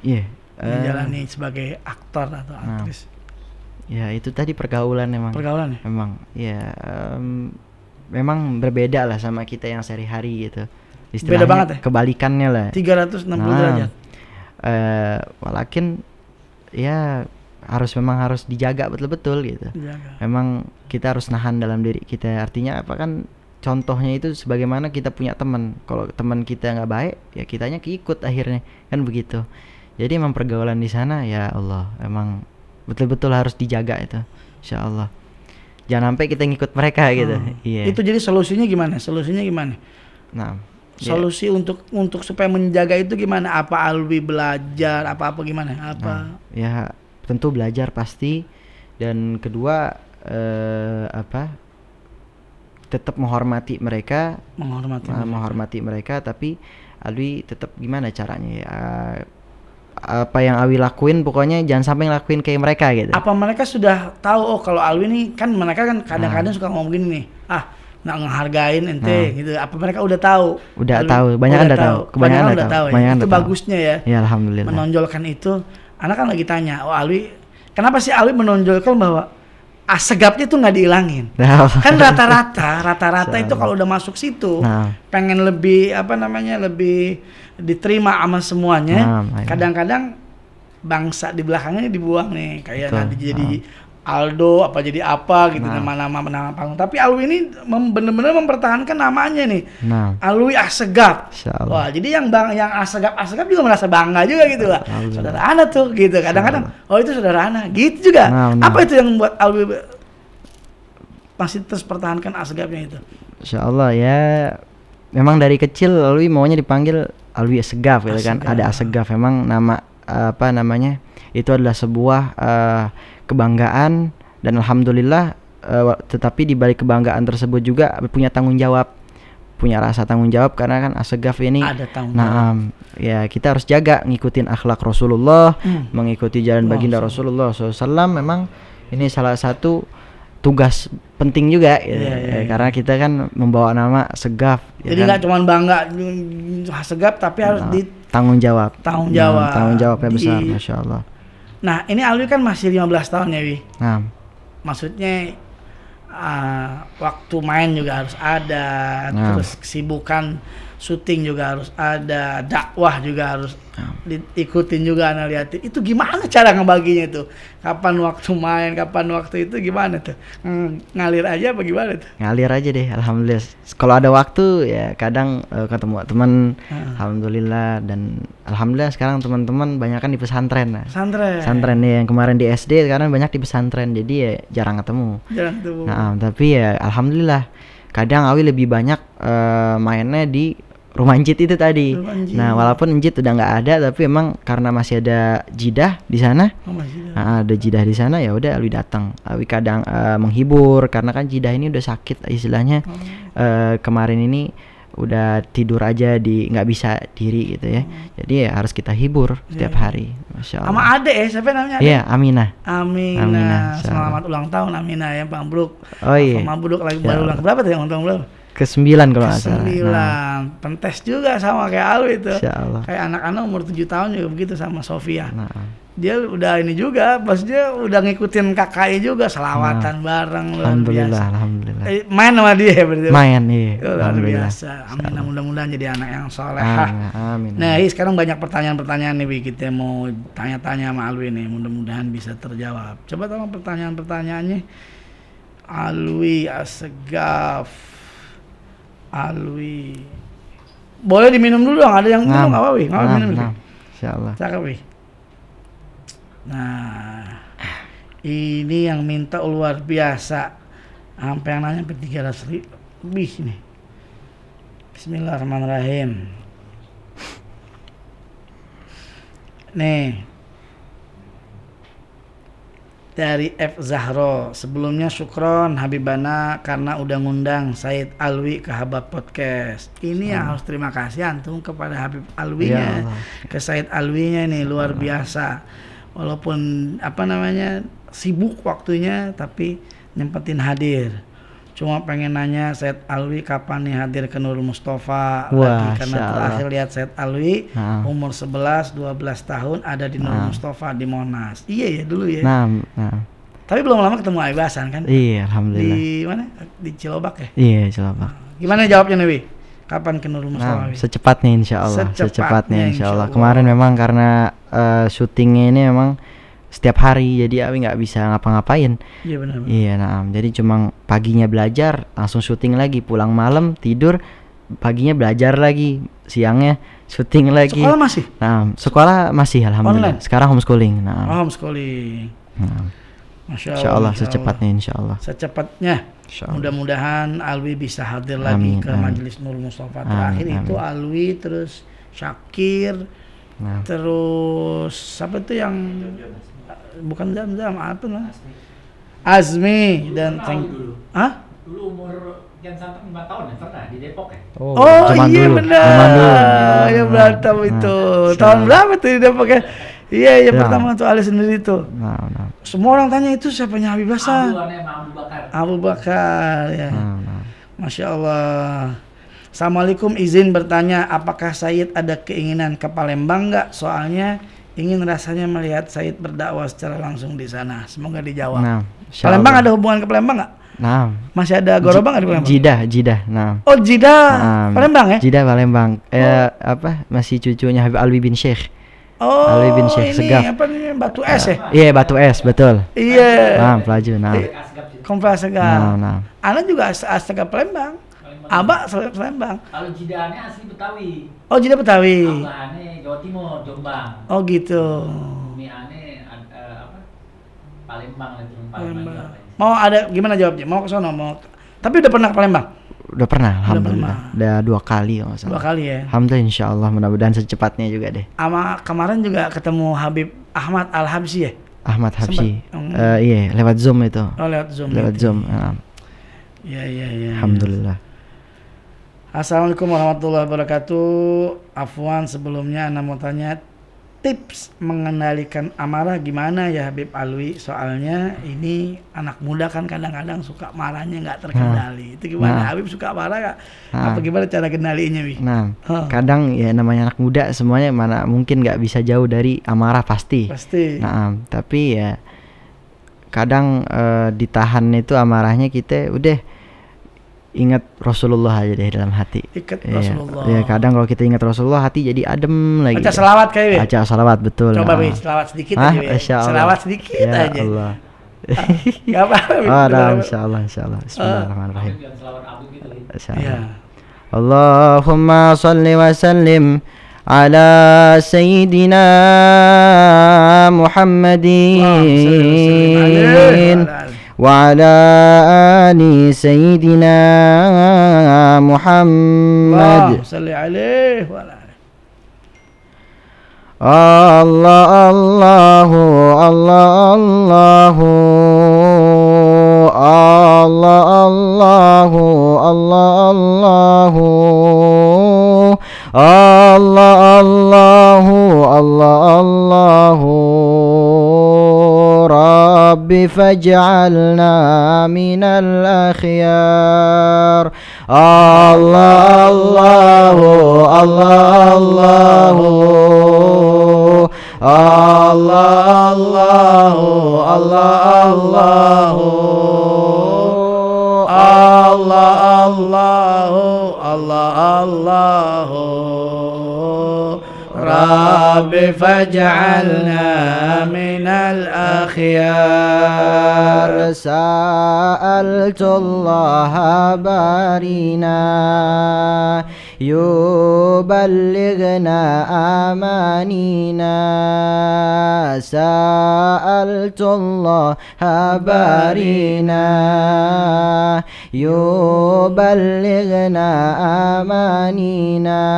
Yeah, menjalani uh, eh, sebagai aktor atau nah. aktris? Nah, ya itu tadi pergaulan emang. Pergaulan ya? Emang, ya um, memang berbeda lah sama kita yang sehari-hari gitu. Istilahnya Beda banget ya? Kebalikannya lah. 360 nah, derajat. Uh, walakin ya harus memang harus dijaga betul-betul gitu. Dijaga. Memang kita harus nahan dalam diri kita. Artinya apa kan contohnya itu sebagaimana kita punya teman. Kalau teman kita nggak baik, ya kitanya keikut akhirnya kan begitu. Jadi emang pergaulan di sana ya Allah emang betul-betul harus dijaga itu. Insya Allah. Jangan sampai kita ngikut mereka gitu. Hmm. Iya. Yeah. Itu jadi solusinya gimana? Solusinya gimana? Nah, Iya. Solusi yeah. untuk untuk supaya menjaga itu gimana? Apa Alwi belajar? Apa apa gimana? Apa? Nah, ya tentu belajar pasti. Dan kedua eh, apa? Tetap menghormati mereka. Menghormati. Uh, mereka. Menghormati mereka, tapi Alwi tetap gimana caranya ya? Eh, apa yang Alwi lakuin pokoknya jangan sampai ngelakuin kayak mereka gitu. Apa mereka sudah tahu oh kalau Alwi nih kan mereka kan kadang-kadang nah. suka ngomong gini nih. Ah, nggak ngehargain ente nah. gitu apa mereka udah tahu udah Lalu, tahu banyak udah tahu kebanyakan udah tahu, Ya. itu tahu. bagusnya ya ya alhamdulillah menonjolkan itu anak kan lagi tanya oh Alwi kenapa sih Alwi menonjolkan bahwa ah, segapnya tuh nggak dihilangin *laughs* nah. kan rata-rata rata-rata so. itu kalau udah masuk situ nah. pengen lebih apa namanya lebih diterima sama semuanya nah, kadang-kadang nah, bangsa di belakangnya dibuang nih kayak Betul. nanti jadi nah. Aldo apa jadi apa gitu nah. nama-nama nah. nama panggung. Tapi Alwi ini mem benar-benar mempertahankan namanya nih. Nah. Alwi Asegap. Wah, jadi yang bang yang Asegap Asegap juga merasa bangga juga gitu lah. Saudara Ana tuh gitu. Kadang-kadang oh itu saudara Ana gitu juga. Nah, nah. Apa itu yang membuat Alwi masih terus pertahankan Asegapnya itu? Insya Allah ya memang dari kecil Alwi maunya dipanggil Alwi Asegap gitu kan. Ada Asegap memang nama apa namanya? Itu adalah sebuah uh, kebanggaan dan alhamdulillah uh, tetapi di balik kebanggaan tersebut juga punya tanggung jawab punya rasa tanggung jawab karena kan asegaf ini ada tanggung nah um, ya kita harus jaga ngikutin akhlak Rasulullah hmm. mengikuti jalan oh, baginda Rasulullah SAW memang ini salah satu tugas penting juga ya, yeah, iya, ya, yeah. karena kita kan membawa nama segaf ya jadi kan? nggak ya kan? cuma bangga segaf tapi nah, harus di tanggung jawab tanggung nah, jawab nah, tanggung jawab di, besar masya Allah Nah, ini Alwi kan masih 15 tahun ya, Wi. Nah. Maksudnya uh, waktu main juga harus ada, nah. terus kesibukan syuting juga harus ada, dakwah juga harus ikutin juga analiatif. Itu gimana cara ngebaginya itu? Kapan waktu main, kapan waktu itu gimana tuh? Ng hmm, ngalir aja apa gimana tuh? Ngalir aja deh, alhamdulillah. Kalau ada waktu ya kadang uh, ketemu teman, hmm. alhamdulillah dan alhamdulillah sekarang teman-teman banyak kan di pesantren. Nah. Pesantren. Pesantren ya yang kemarin di SD sekarang banyak di pesantren. Jadi ya jarang ketemu. Jarang ketemu. Nah, tapi ya alhamdulillah kadang Awi lebih banyak uh, mainnya di rumah Njit itu tadi. Nah, walaupun Encit udah nggak ada, tapi emang karena masih ada jidah di sana, oh, masih ada. Nah, ada jidah di sana ya udah Alwi datang. Alwi kadang uh, menghibur karena kan jidah ini udah sakit istilahnya. Oh. Uh, kemarin ini udah tidur aja di nggak bisa diri gitu ya. Oh. Jadi ya harus kita hibur yeah. setiap iya. hari. Masya Allah. Sama Ade ya, siapa namanya Ade? Iya, yeah, Aminah. Aminah. Aminah. Selamat ulang tahun Aminah ya Pak Bruk. Oh iya. Bang Bruk lagi ya baru ulang berapa yang ulang tahun berapa? ke sembilan kalau nggak salah. Sembilan, nah. pentes juga sama kayak Alwi itu. Kayak anak-anak umur tujuh tahun juga begitu sama Sofia. Nah. Dia udah ini juga, pas dia udah ngikutin kakaknya juga selawatan nah. bareng luar biasa. Alhamdulillah. Eh, main sama dia ya berarti. Main iya. Luar biasa. Amin. Mudah-mudahan jadi anak yang soleh. Amin. Amin. Nah, ini sekarang banyak pertanyaan-pertanyaan nih, kita mau tanya-tanya sama Alwi nih. Mudah-mudahan bisa terjawab. Coba tolong pertanyaan-pertanyaannya. Alwi Asegaf Alwi. Boleh diminum dulu dong, ada yang minum apa-apa, nggak apa minum. Ngam. Insyaallah. Cakep, Wi. Nah, ini yang minta luar biasa. Sampai yang nanya sampai 300 ribu lebih nih. Bismillahirrahmanirrahim. Nih, dari F Zahro. Sebelumnya Sukron Habibana karena udah ngundang Said Alwi ke Habab Podcast. Ini yang hmm. harus terima kasih antum kepada Habib Alwinya, ya ke Said Alwinya ini luar ya biasa. Walaupun apa namanya sibuk waktunya tapi nyempetin hadir. Cuma pengen nanya Said Alwi kapan nih hadir ke nur Mustafa Wah, lagi karena terakhir lihat Said Alwi nah. umur 11 12 tahun ada di nur nah. Mustafa di Monas. Iya ya dulu ya. Nah, nah. Tapi belum lama ketemu Aibasan kan? Iya, alhamdulillah. Di mana? Di Cilobak ya? Iya, Cilobak. Gimana jawabnya Nabi? Kapan ke nur Mustafa? Nah, secepatnya insya Allah. Secepatnya, secepatnya insya Allah. Kemarin memang karena uh, syutingnya ini memang setiap hari jadi Awi nggak bisa ngapa-ngapain iya benar, iya nah jadi cuma paginya belajar langsung syuting lagi pulang malam tidur paginya belajar lagi siangnya syuting lagi sekolah masih nah sekolah masih alhamdulillah Online. sekarang homeschooling nah oh, homeschooling nah. Masya Allah, Allah secepatnya Insya Allah secepatnya mudah-mudahan Alwi bisa hadir amin, lagi ke amin. majelis Nur Mustafa terakhir amin, itu Alwi terus Syakir nah. terus siapa itu yang bukan Zam Zam apa lah Azmi dulu dan Teng dulu. Hah? Dulu umur yang santan lima tahun ya pernah di Depok ya. Oh, oh iya dulu. benar. Iya nah, berantem nah, itu. Nah, tahun berapa tuh di Depok ya? Iya, iya nah. pertama tuh Ali sendiri tuh. Nah, nah. Semua orang tanya itu punya Habib Hasan. Abu Bakar. Abu Bakar ya. Nah, nah. Masya Allah. Assalamualaikum izin bertanya apakah Said ada keinginan ke Palembang nggak? Soalnya ingin rasanya melihat Said berdakwah secara langsung di sana. Semoga dijawab. Nah, Palembang ada hubungan ke Palembang nggak? Nah. Masih ada Gorobang nggak di Palembang? Jidah, Jidah. Nah. Oh, Jidah. Nah, Palembang ya? Jidah Palembang. Oh. Eh apa? Masih cucunya Habib Alwi bin Syekh. Oh, Alwi bin Syekh ini apa nih batu es ya? Iya, batu es, betul. Iya. Yeah. Nah, pelaju, nah. Iya. Komplas Segaf. Nah, nah. Anak juga as Segaf Palembang. Abah Palembang. Kalau jidaannya asli Betawi. Oh, jidah Betawi. Abahane Jawa Timur, Jombang. Oh, gitu. Umi ane uh, apa? Palembang lagi Palembang. Palembang. Mau ada gimana jawabnya? Mau ke sono, mau tapi udah pernah ke Palembang? Udah pernah, alhamdulillah. Udah, pernah. udah dua kali ya masalah. Dua kali ya. Alhamdulillah insya Allah mudah-mudahan secepatnya juga deh. Ama kemarin juga ketemu Habib Ahmad Al Habsi ya. Ahmad Habsyi. Hmm. Eh Uh, iya, lewat Zoom itu. Oh, lewat Zoom. Lewat itu. Zoom. Iya, iya, iya. Alhamdulillah. Ya. Assalamualaikum warahmatullahi wabarakatuh. Afwan sebelumnya Anda mau tanya tips mengendalikan amarah gimana ya Habib Alwi? Soalnya ini anak muda kan kadang-kadang suka marahnya nggak hmm. terkendali. Nah. Itu gimana nah. Habib suka marah gak? Nah. Apa gimana cara kendalinya Wi? Nah, huh. kadang ya namanya anak muda semuanya mana mungkin nggak bisa jauh dari amarah pasti. Pasti. Nah, tapi ya kadang eh, ditahan itu amarahnya kita udah ingat Rasulullah aja deh dalam hati. Ikat ya, Rasulullah. Ya, kadang kalau kita ingat Rasulullah hati jadi adem lagi. Baca selawat kali. Baca selawat betul. Coba nah. selawat sedikit ah, aja. Ya. Selawat sedikit ya aja. Allah. Enggak ah, apa-apa. Oh, nah, insyaallah Allah, ah. Bismillahirrahmanirrahim. Gitu, insya Ya. Allahumma salli wa sallim على سيدنا محمد وعلى آل سيدنا محمد صل عليه وعلى الله الله الله الله الله الله الله الله الله الله الله رب فاجعلنا من الأخيار الله الله الله الله الله الله الله الله الله الله الله رب فاجعلنا من الأخيار سألت الله بارينا يبلغنا أمانينا سألت الله بارينا يبلغنا أمانينا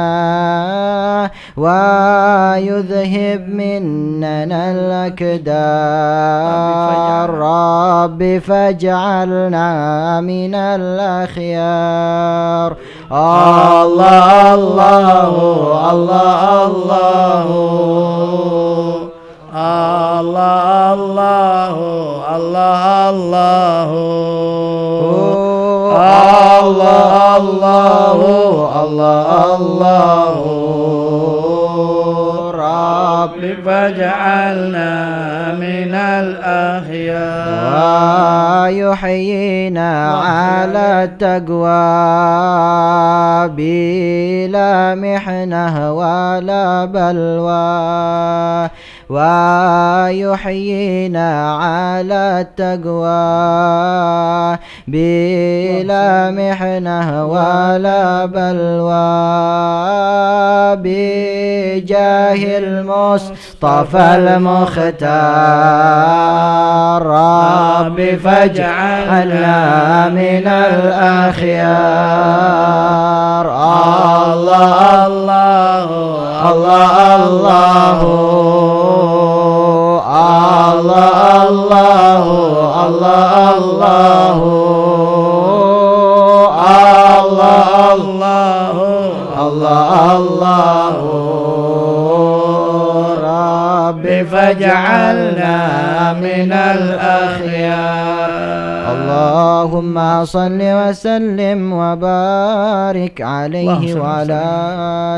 ويذهب مننا الأكدار رب فاجعلنا من الأخيار الله الله الله الله الله الله الله الله الله الله الله الله الفضل فاجعلنا من الأخيار ويحيينا على التقوى بلا محنة ولا بلوى ويحيينا على التقوى بلا محنة ولا بلوى بجاه المصطفى المختار الرب فاجعلنا من الأخيار الله الله الله الله الله الله الله الله الله الله الله رب فاجعلنا من الأخيار اللهم صل وسلم وبارك عليه وعلى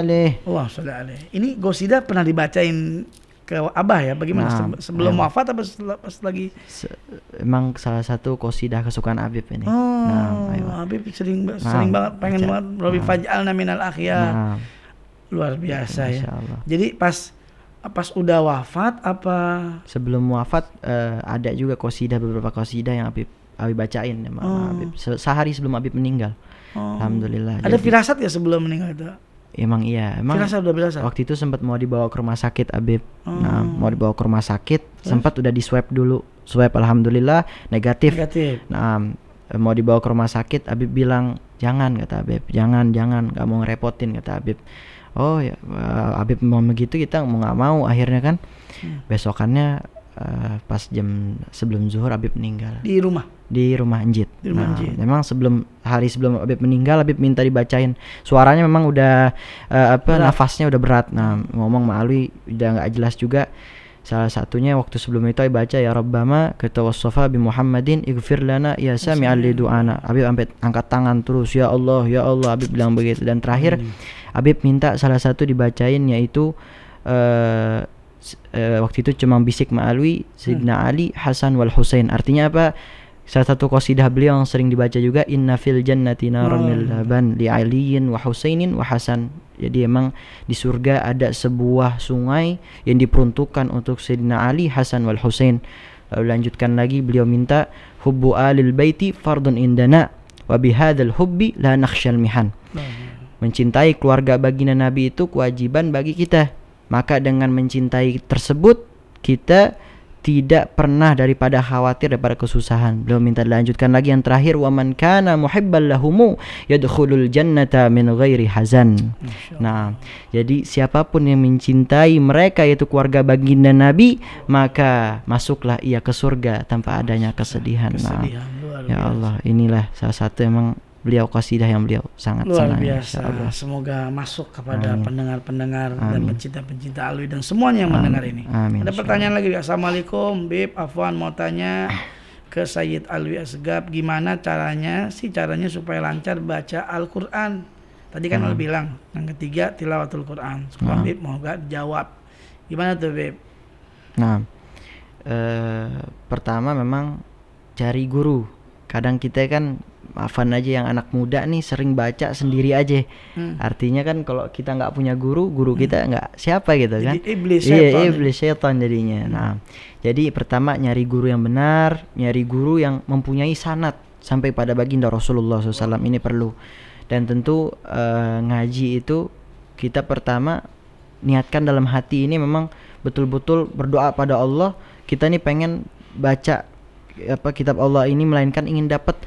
آله Allah عليه ini gosida pernah dibacain ke abah ya bagaimana nah, sebelum ya. wafat apa setelah pas lagi Se emang salah satu kosidah kesukaan Habib ini nah, oh, nah, Habib sering nah, sering banget pengen banget Robi nah. Fajal naminal akhya nah. luar biasa ya jadi pas pas udah wafat apa sebelum wafat uh, ada juga kosida beberapa kosida yang Abib Abib bacain ya oh. Abib Se sehari sebelum Abib meninggal oh. alhamdulillah ada firasat ya sebelum meninggal itu emang iya emang firasat udah firasat waktu itu sempat mau dibawa ke rumah sakit Abib, oh. nah mau dibawa ke rumah sakit sempat udah di swab dulu swab alhamdulillah negatif negatif nah mau dibawa ke rumah sakit Abib bilang jangan kata Abib, jangan jangan nggak mau ngerepotin kata Abib oh ya uh, Habib mau begitu kita mau nggak mau akhirnya kan hmm. besokannya uh, pas jam sebelum zuhur Habib meninggal di rumah di rumah Anjit. Di rumah nah, Anjit. Memang sebelum hari sebelum Habib meninggal Habib minta dibacain. Suaranya memang udah uh, apa berat. nafasnya udah berat. Nah, ngomong melalui udah nggak jelas juga. Salah satunya waktu sebelum itu baca ya Rabbama ketawassafa bi Muhammadin ighfir lana ya sami'al li du'ana. Habib sampai angkat tangan terus ya Allah ya Allah Habib bilang begitu dan terakhir hmm. Habib minta salah satu dibacain yaitu uh, uh, waktu itu cuma bisik ma'alwi Sidna hmm. Ali Hasan wal Husain. Artinya apa? Salah satu qasidah beliau yang sering dibaca juga inna fil jannati narun hmm. min laban li aliyin wa husainin wa hasan. Jadi emang di surga ada sebuah sungai yang diperuntukkan untuk Sayyidina Ali, Hasan wal Husain. Lalu lanjutkan lagi beliau minta hubbu alil baiti fardun indana wa bihadzal hubbi la nakhsyal mihan. Mencintai keluarga baginda Nabi itu kewajiban bagi kita. Maka dengan mencintai tersebut kita tidak pernah daripada khawatir daripada kesusahan. Beliau minta dilanjutkan lagi yang terakhir waman kana muhibbal lahumu yadkhulul jannata min ghairi hazan. Nah, jadi siapapun yang mencintai mereka yaitu keluarga baginda Nabi, maka masuklah ia ke surga tanpa adanya kesedihan. nah, ya Allah, inilah salah satu emang beliau kasidah yang beliau sangat luar senang, ya, biasa. Allah. Semoga masuk kepada pendengar-pendengar dan pencinta-pencinta Alwi dan semuanya yang Amin. mendengar ini. Amin. Ada pertanyaan lagi, assalamualaikum, Bib, Afwan mau tanya ke Sayyid Alwi Asgab, gimana caranya sih caranya supaya lancar baca Al-Quran? Tadi kan lo bilang yang ketiga tilawatul Quran. Sekarang Bib mau gak jawab? Gimana tuh Bib? Nah, e, pertama memang cari guru. Kadang kita kan maafan aja yang anak muda nih sering baca sendiri aja hmm. artinya kan kalau kita nggak punya guru guru hmm. kita nggak siapa gitu kan jadi kan iblis iya setan. Iya, iblis setan jadinya hmm. nah jadi pertama nyari guru yang benar nyari guru yang mempunyai sanat sampai pada baginda rasulullah saw ini perlu dan tentu uh, ngaji itu kita pertama niatkan dalam hati ini memang betul-betul berdoa pada Allah kita nih pengen baca apa kitab Allah ini melainkan ingin dapat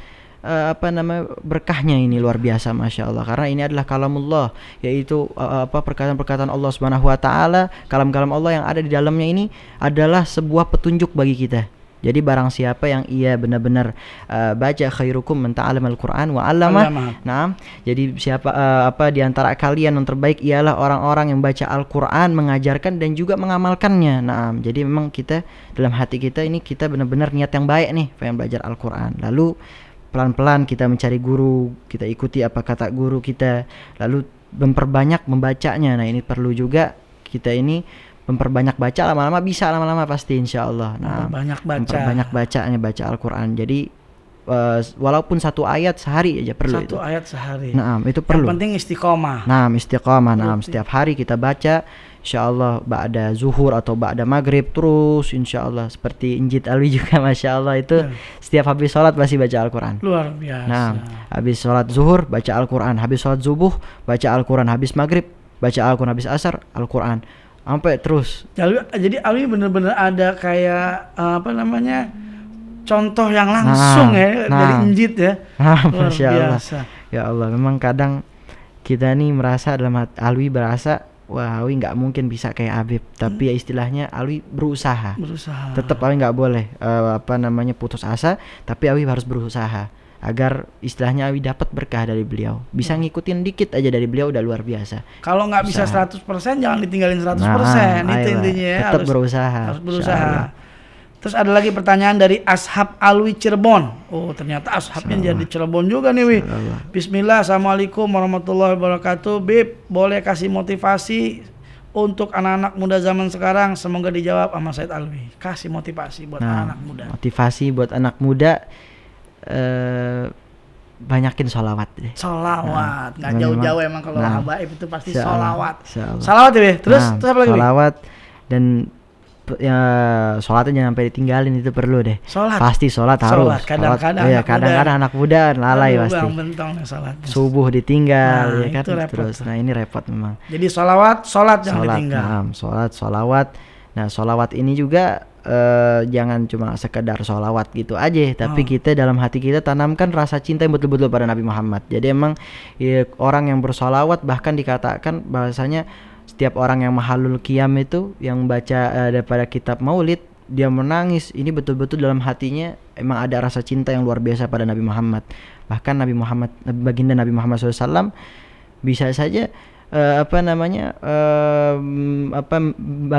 uh, apa namanya berkahnya ini luar biasa masya Allah karena ini adalah kalamullah yaitu uh, apa perkataan-perkataan Allah Subhanahu Wa Taala kalam-kalam Allah yang ada di dalamnya ini adalah sebuah petunjuk bagi kita jadi barang siapa yang ia benar-benar uh, baca khairukum menta'alam al-Qur'an wa 'allama. Nah, jadi siapa uh, apa di antara kalian yang terbaik ialah orang-orang yang baca Al-Qur'an, mengajarkan dan juga mengamalkannya. Nah, jadi memang kita dalam hati kita ini kita benar-benar niat yang baik nih pengen belajar Al-Qur'an. Lalu pelan-pelan kita mencari guru, kita ikuti apa kata guru kita, lalu memperbanyak membacanya. Nah, ini perlu juga kita ini memperbanyak baca lama-lama bisa lama-lama pasti insya Allah. Nah, banyak baca. Memperbanyak bacanya baca Al-Quran. Jadi uh, walaupun satu ayat sehari aja perlu satu itu. ayat sehari. Nah, itu perlu. Yang penting istiqomah. Nah, istiqomah. Nah, setiap hari kita baca insyaallah ba'da zuhur atau ba'da maghrib terus insyaallah seperti Injit Alwi *laughs* juga masya Allah itu ya. setiap habis sholat pasti baca Al-Quran luar biasa nah habis sholat zuhur baca Al-Quran habis sholat zubuh baca Al-Quran habis maghrib baca Al-Quran habis asar Al-Quran sampai terus jadi Alwi bener-bener ada kayak eh, apa namanya contoh yang nah, langsung nah, ya nah. dari Injit ya *laughs* nah, luar biasa ya Allah memang kadang kita nih merasa dalam hati, Alwi berasa wah Awi nggak mungkin bisa kayak Abib tapi ya hmm. ya istilahnya Awi berusaha berusaha tetap Awi nggak boleh uh, apa namanya putus asa tapi Awi harus berusaha agar istilahnya Awi dapat berkah dari beliau. Bisa hmm. ngikutin dikit aja dari beliau udah luar biasa. Kalau nggak bisa 100% jangan ditinggalin 100%, nah, itu intinya ya. Tetap harus, berusaha. Harus berusaha. Allah. Terus ada lagi pertanyaan dari Ashab Alwi Cirebon. Oh, ternyata Ashabnya jadi Cirebon juga nih, Wi. Bismillah, Assalamualaikum warahmatullahi wabarakatuh. Bib, boleh kasih motivasi untuk anak-anak muda zaman sekarang? Semoga dijawab sama Said Alwi. Kasih motivasi buat nah, anak muda. Motivasi buat anak muda uh, banyakin sholawat. deh. Sholawat, nah, nggak gak jauh-jauh emang, kalau nah, habaib itu pasti sholawat. Sholawat ya, Terus, nah, terus apa lagi? Sholawat, dan ya sholatnya jangan sampai ditinggalin itu perlu deh. Sholat. Pasti sholat harus. Kadang-kadang. Sholat, kadang ya, kadang-kadang anak muda lalai Aduh, pasti. Bentong, sholat. Subuh ditinggal nah, ya kan repot terus. Nah ini repot memang. Jadi sholawat, sholat jangan sholat, ditinggal. Nah, sholat, sholawat. Nah sholawat ini juga uh, jangan cuma sekedar sholawat gitu aja tapi oh. kita dalam hati kita tanamkan rasa cinta yang betul-betul pada Nabi Muhammad jadi emang ya, orang yang bersholawat bahkan dikatakan bahasanya setiap orang yang mahalul kiam itu yang baca uh, daripada kitab maulid dia menangis ini betul-betul dalam hatinya emang ada rasa cinta yang luar biasa pada Nabi Muhammad bahkan Nabi Muhammad baginda Nabi Muhammad SAW bisa saja uh, apa namanya uh, apa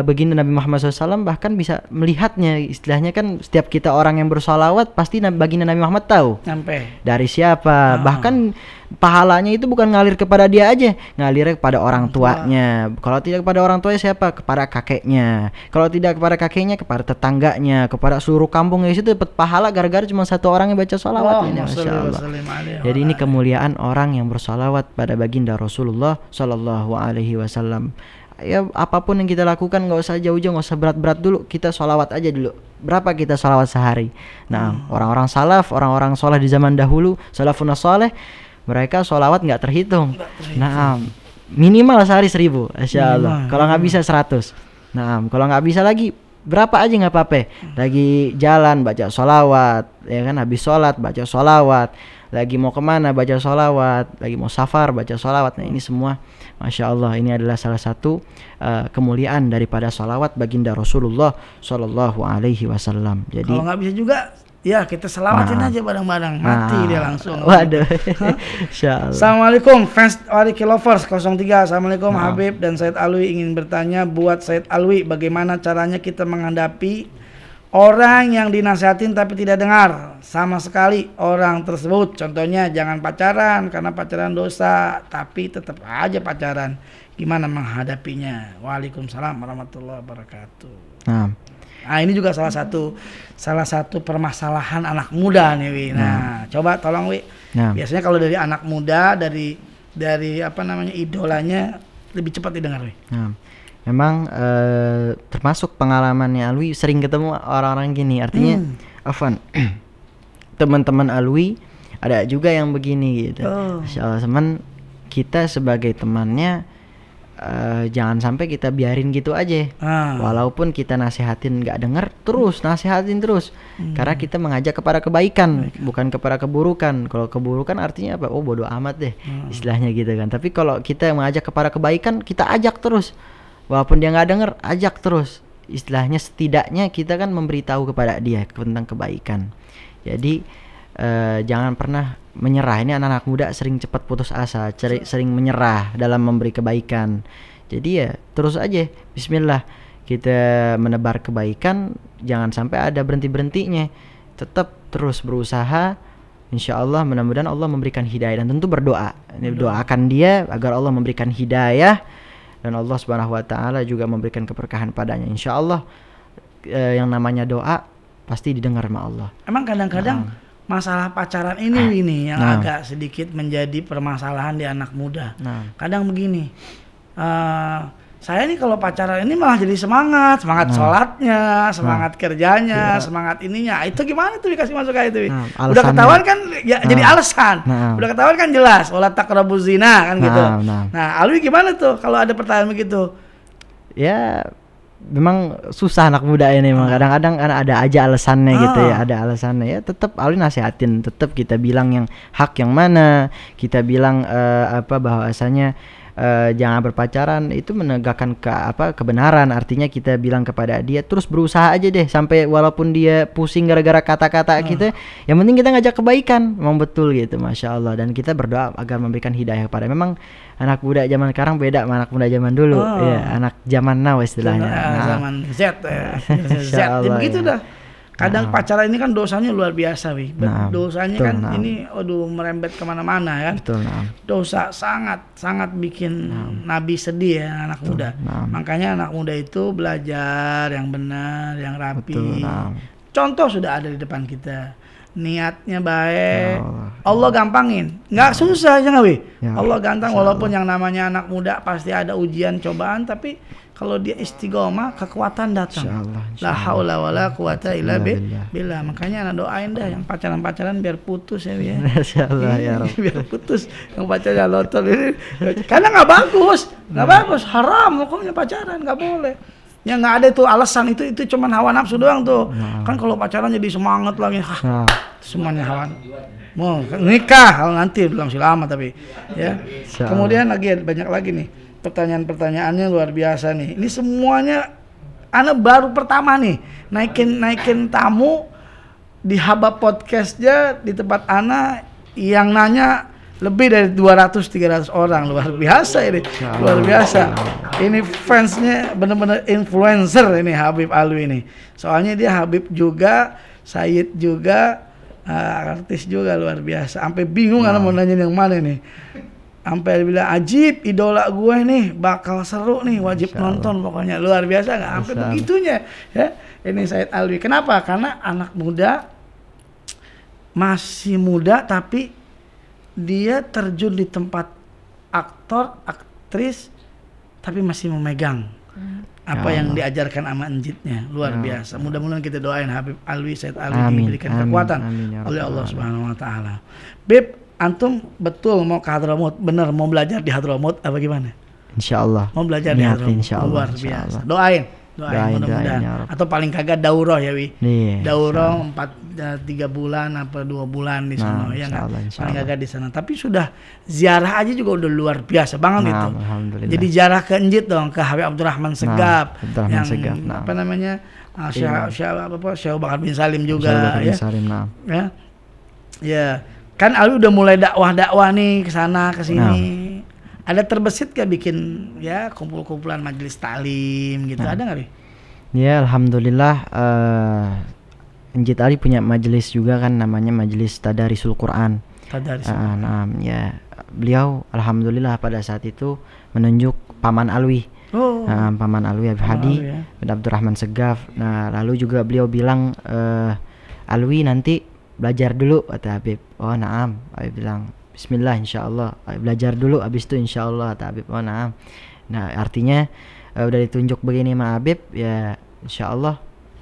baginda Nabi Muhammad SAW bahkan bisa melihatnya istilahnya kan setiap kita orang yang bersalawat pasti baginda Nabi Muhammad tahu Sampai. dari siapa -huh. Ah. bahkan pahalanya itu bukan ngalir kepada dia aja, ngalir kepada orang tuanya. Kalau tidak kepada orang tuanya siapa? Kepada kakeknya. Kalau tidak kepada kakeknya, kepada tetangganya, kepada seluruh kampung di situ dapat pahala gara-gara cuma satu orang yang baca sholawat oh, ini, Masya Allah. Jadi ini kemuliaan orang yang bersolawat pada baginda Rasulullah Shallallahu Alaihi Wasallam ya apapun yang kita lakukan nggak usah jauh-jauh nggak usah berat-berat dulu kita sholawat aja dulu berapa kita sholawat sehari nah hmm. orang-orang salaf orang-orang sholat di zaman dahulu salafun sholeh mereka sholawat nggak terhitung. terhitung. Nah, minimal sehari seribu, Asya Allah. Kalau nggak bisa seratus. Nah, kalau nggak bisa lagi berapa aja nggak apa-apa. Lagi jalan baca sholawat, ya kan habis sholat baca sholawat. Lagi mau kemana baca sholawat, lagi mau safar baca sholawat. Nah ini semua, masya Allah ini adalah salah satu uh, kemuliaan daripada sholawat baginda Rasulullah Shallallahu Alaihi Wasallam. Jadi kalau nggak bisa juga Ya kita selamatin nah. aja bareng-bareng nah. mati dia langsung. Waduh. *laughs* Assalamualaikum fans Wariki Lovers 03. Assalamualaikum nah. Habib dan Said Alwi ingin bertanya buat Said Alwi bagaimana caranya kita menghadapi orang yang dinasihatin tapi tidak dengar sama sekali orang tersebut. Contohnya jangan pacaran karena pacaran dosa tapi tetap aja pacaran. Gimana menghadapinya? Waalaikumsalam warahmatullahi wabarakatuh. Nah Nah, ini juga salah satu salah satu permasalahan anak muda nih, Wi. Nah, hmm. coba tolong Wi. Hmm. Biasanya kalau dari anak muda dari dari apa namanya idolanya lebih cepat didengar, Wi. Hmm. Memang uh, termasuk pengalamannya Alwi sering ketemu orang-orang gini. Artinya hmm. *clears throat* teman-teman Alwi ada juga yang begini gitu. Oh. Soal teman kita sebagai temannya uh, jangan sampai kita biarin gitu aja. Ah. Walaupun kita nasihatin nggak denger, terus nasihatin terus. Hmm. Karena kita mengajak kepada kebaikan, Baik. bukan kepada keburukan. Kalau keburukan artinya apa? Oh, bodoh amat deh hmm. istilahnya gitu kan. Tapi kalau kita mengajak kepada kebaikan, kita ajak terus. Walaupun dia nggak denger, ajak terus. Istilahnya setidaknya kita kan memberitahu kepada dia tentang kebaikan. Jadi uh, jangan pernah menyerah ini anak-anak muda sering cepat putus asa ceri, sering menyerah dalam memberi kebaikan jadi ya terus aja Bismillah kita menebar kebaikan jangan sampai ada berhenti berhentinya tetap terus berusaha Insya Allah mudah-mudahan Allah memberikan hidayah dan tentu berdoa ini doakan dia agar Allah memberikan hidayah dan Allah Subhanahu Wa Taala juga memberikan keberkahan padanya Insya Allah eh, yang namanya doa pasti didengar sama Allah emang kadang-kadang nah, masalah pacaran ini ah. ini yang nah. agak sedikit menjadi permasalahan di anak muda. Nah. Kadang begini, uh, saya ini kalau pacaran ini malah jadi semangat, semangat nah. sholatnya, semangat nah. kerjanya, ya. semangat ininya. Ah, itu gimana tuh dikasih masuk kayak itu? Nah, Udah ketahuan kan ya nah. jadi alasan. Nah. Udah ketahuan kan jelas, olah tak zina kan gitu. nah, gitu. Nah. nah, Alwi gimana tuh kalau ada pertanyaan begitu? Ya memang susah anak muda ini memang ah. kadang-kadang kan ada aja alasannya ah. gitu ya ah. ada alasannya ya tetap Alin nasihatin tetap kita bilang yang hak yang mana kita bilang uh, apa bahwasanya uh, jangan berpacaran itu menegakkan ke apa kebenaran artinya kita bilang kepada dia terus berusaha aja deh sampai walaupun dia pusing gara-gara kata-kata hmm. kita yang penting kita ngajak kebaikan memang betul gitu masya Allah dan kita berdoa agar memberikan hidayah kepada memang anak muda zaman sekarang beda sama anak muda zaman dulu oh. ya anak zaman now istilahnya zaman, eh, nah. zaman Z eh, *laughs* ya. Z, Z, Allah, ya begitu Kadang nah. pacaran ini kan dosanya luar biasa, wi. Nah, dosanya betul, kan nah. ini, aduh merembet kemana-mana ya Betul, nah. Dosa sangat sangat bikin nah. Nabi sedih ya anak betul, muda. Nah. Makanya anak muda itu belajar yang benar, yang rapi. Betul, nah. Contoh sudah ada di depan kita. Niatnya baik, ya Allah, gampangin, nggak ya. susah ya nggak wi. Ya. Allah ganteng walaupun yang namanya anak muda pasti ada ujian cobaan, tapi kalau dia iya. istiqomah, kekuatan datang. La haula wala quwata illa billah. Makanya anak doain dah yang pacaran-pacaran biar putus ya, ya. *laughs* Insyaallah ya Rabb. *laughs* biar putus yang pacarnya lotol *laughs* ini. Karena nggak bagus, nggak nah. bagus, haram hukumnya pacaran, nggak boleh. Ya nggak ada tuh alasan itu itu cuman hawa nafsu doang tuh. Nah. Kan kalau pacaran jadi semangat lagi. Hah, nah. Semuanya hawa. Mau nikah kalau nanti bilang selamat tapi ya. Kemudian lagi banyak lagi nih pertanyaan-pertanyaannya luar biasa nih. Ini semuanya Ana baru pertama nih naikin naikin tamu di Haba Podcastnya di tempat Ana yang nanya lebih dari 200 300 orang luar biasa ini luar biasa ini fansnya bener-bener influencer ini Habib Alwi ini soalnya dia Habib juga Said juga uh, artis juga luar biasa sampai bingung nah. mau nanya yang mana nih sampai bilang ajib idola gue nih bakal seru nih wajib Insya nonton Allah. pokoknya luar biasa nggak sampai begitunya ya ini Said Alwi kenapa karena anak muda masih muda tapi dia terjun di tempat aktor aktris tapi masih memegang hmm apa ya yang diajarkan sama enjitnya luar ya biasa. Mudah-mudahan kita doain Habib Alwi Said Alwi amin, diberikan amin, kekuatan amin, ya oleh Allah Subhanahu wa taala. Bib antum betul mau ke Hadramaut, bener mau belajar di Hadramaut apa gimana? Insya Allah. Mau belajar di Hadramaut. Insya Allah. Luar biasa. Allah. Doain. Doain, doain mudah-mudahan. Ya Atau paling kagak dauroh ya wi. Yeah, dauro empat eh, tiga bulan apa dua bulan di nah, sana nah, ya kan. Allah, paling kagak di sana. Tapi sudah ziarah aja juga udah luar biasa banget nah, itu. Jadi ziarah ke Enjit dong ke Habib Abdurrahman Segap nah, Abdurrahman yang Segap, nah. Ah, iya. apa namanya? Syekh Syekh apa Syekh Bakar bin Salim juga bin ya. Salim, nah. Ya. Ya kan Alwi udah mulai dakwah-dakwah nih ke sana ke sini. Nah. Ada terbesit gak bikin ya kumpul-kumpulan majelis talim gitu? Nah. Ada nggak, sih? Ya, alhamdulillah uh, eh, Njit Ali punya majelis juga kan namanya Majelis Tadarisul Quran. Tadarisul. Uh, nah, ya beliau alhamdulillah pada saat itu menunjuk paman Alwi. Oh. Uh, paman Alwi Abi Hadi ya. bin Abdurrahman Segaf. Nah, lalu juga beliau bilang uh, Alwi nanti belajar dulu kata Habib oh naam Habib bilang Bismillah insya insyaallah belajar dulu habis itu insya Allah. kata Habib oh naam nah artinya uh, udah ditunjuk begini sama Habib ya insya Allah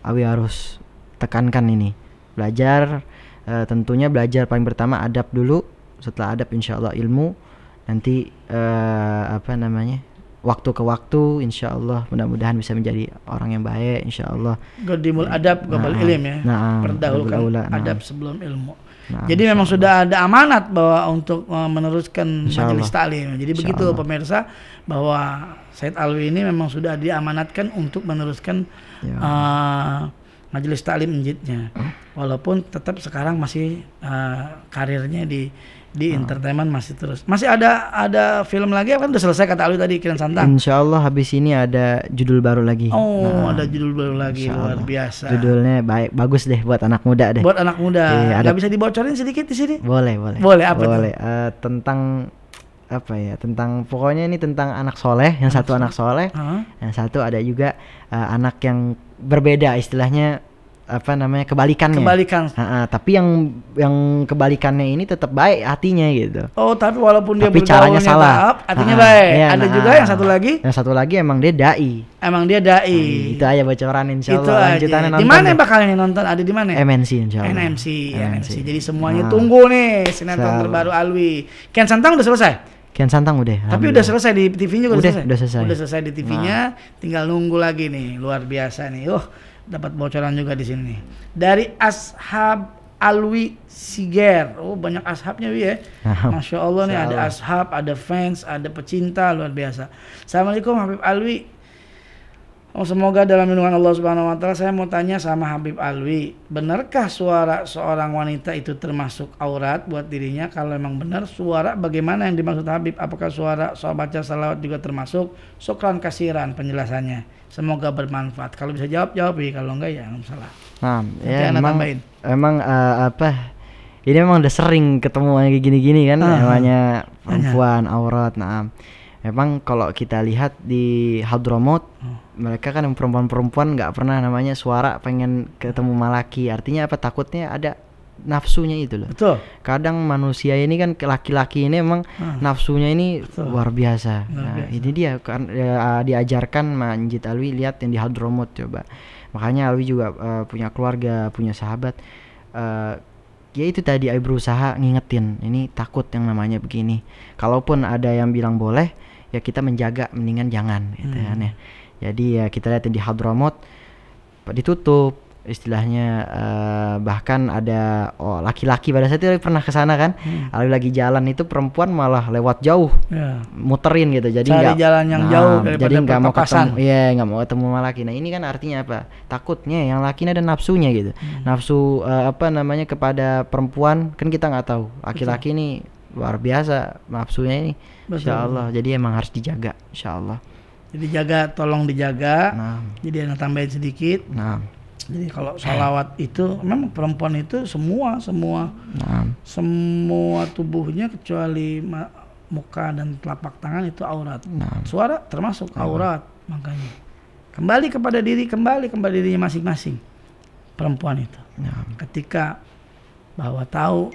Abi harus tekankan ini belajar uh, tentunya belajar paling pertama adab dulu setelah adab insya Allah ilmu nanti uh, apa namanya waktu ke waktu insya Allah mudah-mudahan bisa menjadi orang yang baik insya Allah godimul nah, adab gobal nah, ilim ya nah, perdahulukan nah, adab sebelum ilmu nah, jadi memang Allah. sudah ada amanat bahwa untuk uh, meneruskan insya majelis ta'lim. jadi insya begitu Allah. pemirsa bahwa Said Alwi ini memang sudah diamanatkan untuk meneruskan ya. uh, majelis taklim hmm? walaupun tetap sekarang masih uh, karirnya di di hmm. entertainment masih terus. Masih ada ada film lagi kan udah selesai kata Alwi tadi Kiran Santang. Insya Allah habis ini ada judul baru lagi. Oh, nah, ada judul baru lagi luar biasa. Judulnya baik bagus deh buat anak muda deh. Buat anak muda. e, ada... bisa dibocorin sedikit di sini? Boleh, boleh. Boleh apa boleh. Uh, tentang apa ya tentang pokoknya ini tentang anak soleh yang anak satu soleh. anak soleh uh -huh. yang satu ada juga uh, anak yang berbeda istilahnya apa namanya kebalikannya kebalikan ha -ha, tapi yang yang kebalikannya ini tetap baik hatinya gitu oh tapi walaupun dia bicaranya salah tahap, hatinya ha -ha, baik ya, ada nah, juga yang satu lagi yang satu lagi emang dia dai emang dia dai hmm, nah, itu aja bocoran insya itu Allah lanjutannya nonton di mana ya. bakal nonton ada di mana MNC insya Allah NMC ya, NMC, jadi semuanya nah. tunggu nih sinetron terbaru Alwi Kian Santang udah selesai Kian Santang udah. Tapi udah selesai di TV-nya udah, udah selesai. Udah selesai. Udah selesai di TV-nya, nah. tinggal nunggu lagi nih. Luar biasa nih. Oh, dapat bocoran juga di sini. Dari Ashab Alwi Siger. Oh, banyak ashabnya Wi ya. *laughs* Masya Allah nih ada ashab, ada fans, ada pecinta luar biasa. Assalamualaikum Habib Alwi. Oh, semoga dalam lindungan Allah Subhanahu wa taala saya mau tanya sama Habib Alwi, benarkah suara seorang wanita itu termasuk aurat buat dirinya? Kalau memang benar, suara bagaimana yang dimaksud Habib? Apakah suara soal baca salawat juga termasuk? Sokran kasiran penjelasannya. Semoga bermanfaat. Kalau bisa jawab jawab ya, kalau enggak ya enggak masalah. Nah, ya Nanti emang tambahin. emang uh, apa? Ini memang udah sering ketemu kayak gini-gini kan, uh namanya iya. perempuan aurat. Nah, emang kalau kita lihat di Hadromot, uh. Ah. mereka kan perempuan-perempuan nggak -perempuan pernah namanya suara pengen ketemu malaki. Artinya apa? Takutnya ada nafsunya itu loh. Betul. Kadang manusia ini kan laki-laki ini emang hmm. nafsunya ini Betul. luar biasa. Nah, ini dia kan ya, diajarkan Manjit Alwi lihat yang di Hadromut coba. Makanya Alwi juga uh, punya keluarga, punya sahabat uh, ya itu tadi ayo berusaha ngingetin ini takut yang namanya begini. Kalaupun ada yang bilang boleh, ya kita menjaga mendingan jangan gitu kan hmm. kan ya. Jadi ya kita lihat yang di Hadromut ditutup istilahnya uh, bahkan ada oh laki-laki pada saat itu pernah ke sana kan hmm. lalu lagi jalan itu perempuan malah lewat jauh yeah. muterin gitu jadi nggak jalan yang nah, jauh jadi nggak mau ketemu ya nggak mau ketemu sama laki nah ini kan artinya apa takutnya yang laki ada nafsunya gitu hmm. nafsu uh, apa namanya kepada perempuan kan kita nggak tahu laki-laki ini luar biasa nafsunya ini insyaallah insya Allah jadi emang harus dijaga insya Allah jadi jaga tolong dijaga nah. jadi anak tambahin sedikit nah jadi kalau eh. salawat itu memang perempuan itu semua semua nah. semua tubuhnya kecuali muka dan telapak tangan itu aurat. Nah. Suara termasuk aurat makanya. Kembali kepada diri kembali kepada dirinya masing-masing perempuan itu. Nah. Ketika bahwa tahu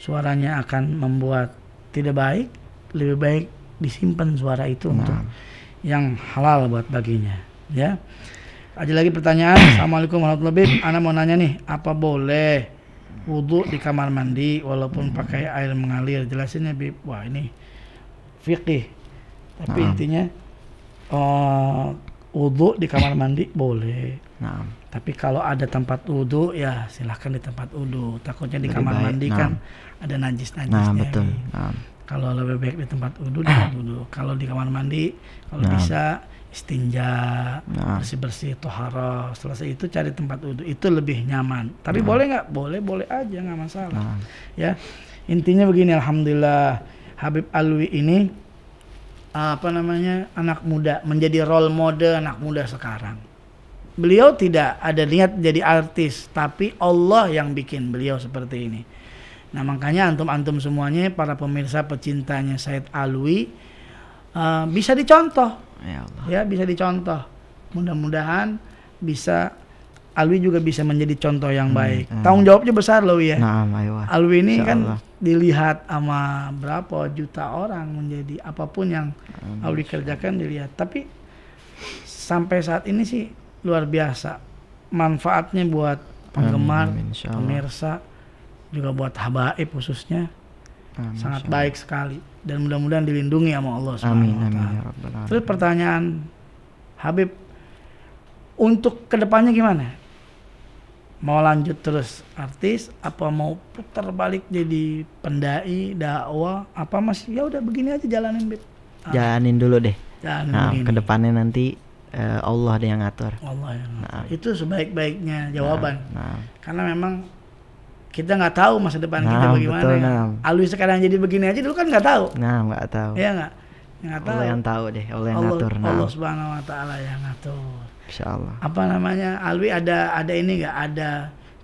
suaranya akan membuat tidak baik, lebih baik disimpan suara itu nah. untuk yang halal buat baginya, ya. Ada lagi pertanyaan. Assalamualaikum warahmatullahi wabarakatuh. Anak mau nanya nih, apa boleh wudhu di kamar mandi walaupun pakai air mengalir? Jelasinnya, Bib. Wah, ini fikih. Tapi nah. intinya uh, eh, wudhu di kamar mandi boleh. Nah. Tapi kalau ada tempat wudhu ya silahkan di tempat wudhu. Takutnya di kamar mandi nah. kan ada najis-najisnya. Nah, betul. Nah. Kalau lebih baik di tempat wudhu, di tempat wudhu. Kalau di kamar mandi, kalau nah. bisa istinja nah. bersih bersih tohara selesai itu cari tempat wudhu itu lebih nyaman tapi nah. boleh nggak boleh boleh aja nggak masalah nah. ya intinya begini alhamdulillah Habib Alwi ini apa namanya anak muda menjadi role model anak muda sekarang beliau tidak ada niat jadi artis tapi Allah yang bikin beliau seperti ini nah makanya antum-antum semuanya para pemirsa pecintanya Said Alwi uh, bisa dicontoh Ya, Allah. ya bisa dicontoh. Mudah-mudahan bisa Alwi juga bisa menjadi contoh yang hmm, baik. Hmm. Tanggung jawabnya besar loh ya. Nah, Alwi ini Insya kan Allah. dilihat sama berapa juta orang menjadi apapun yang hmm, Alwi kerjakan dilihat. Tapi sampai saat ini sih luar biasa manfaatnya buat penggemar, hmm, pemirsa, juga buat habaib khususnya hmm, sangat baik sekali dan mudah-mudahan dilindungi sama Allah SWT. Amin amin ya Terus pertanyaan Habib untuk kedepannya gimana? Mau lanjut terus artis apa mau putar balik jadi pendai, dakwah apa masih ya udah begini aja jalanin Bib. Ah. Jalanin dulu deh. Jalanin nah, begini. kedepannya nanti uh, Allah ada yang ngatur. Allah yang ngatur. Nah. Itu sebaik-baiknya jawaban. Nah, nah. Karena memang kita nggak tahu masa depan nah, kita bagaimana. Betul, ya. nah. Alwi sekarang jadi begini aja dulu kan nggak tahu. Nah, nggak tahu. Iya nggak? Nggak tahu. Allah yang tahu deh, Allah yang Allah, ngatur. Nah. Allah Subhanahu Wa Taala yang ngatur. Insya Allah. Apa namanya? Alwi ada ada ini nggak? Ada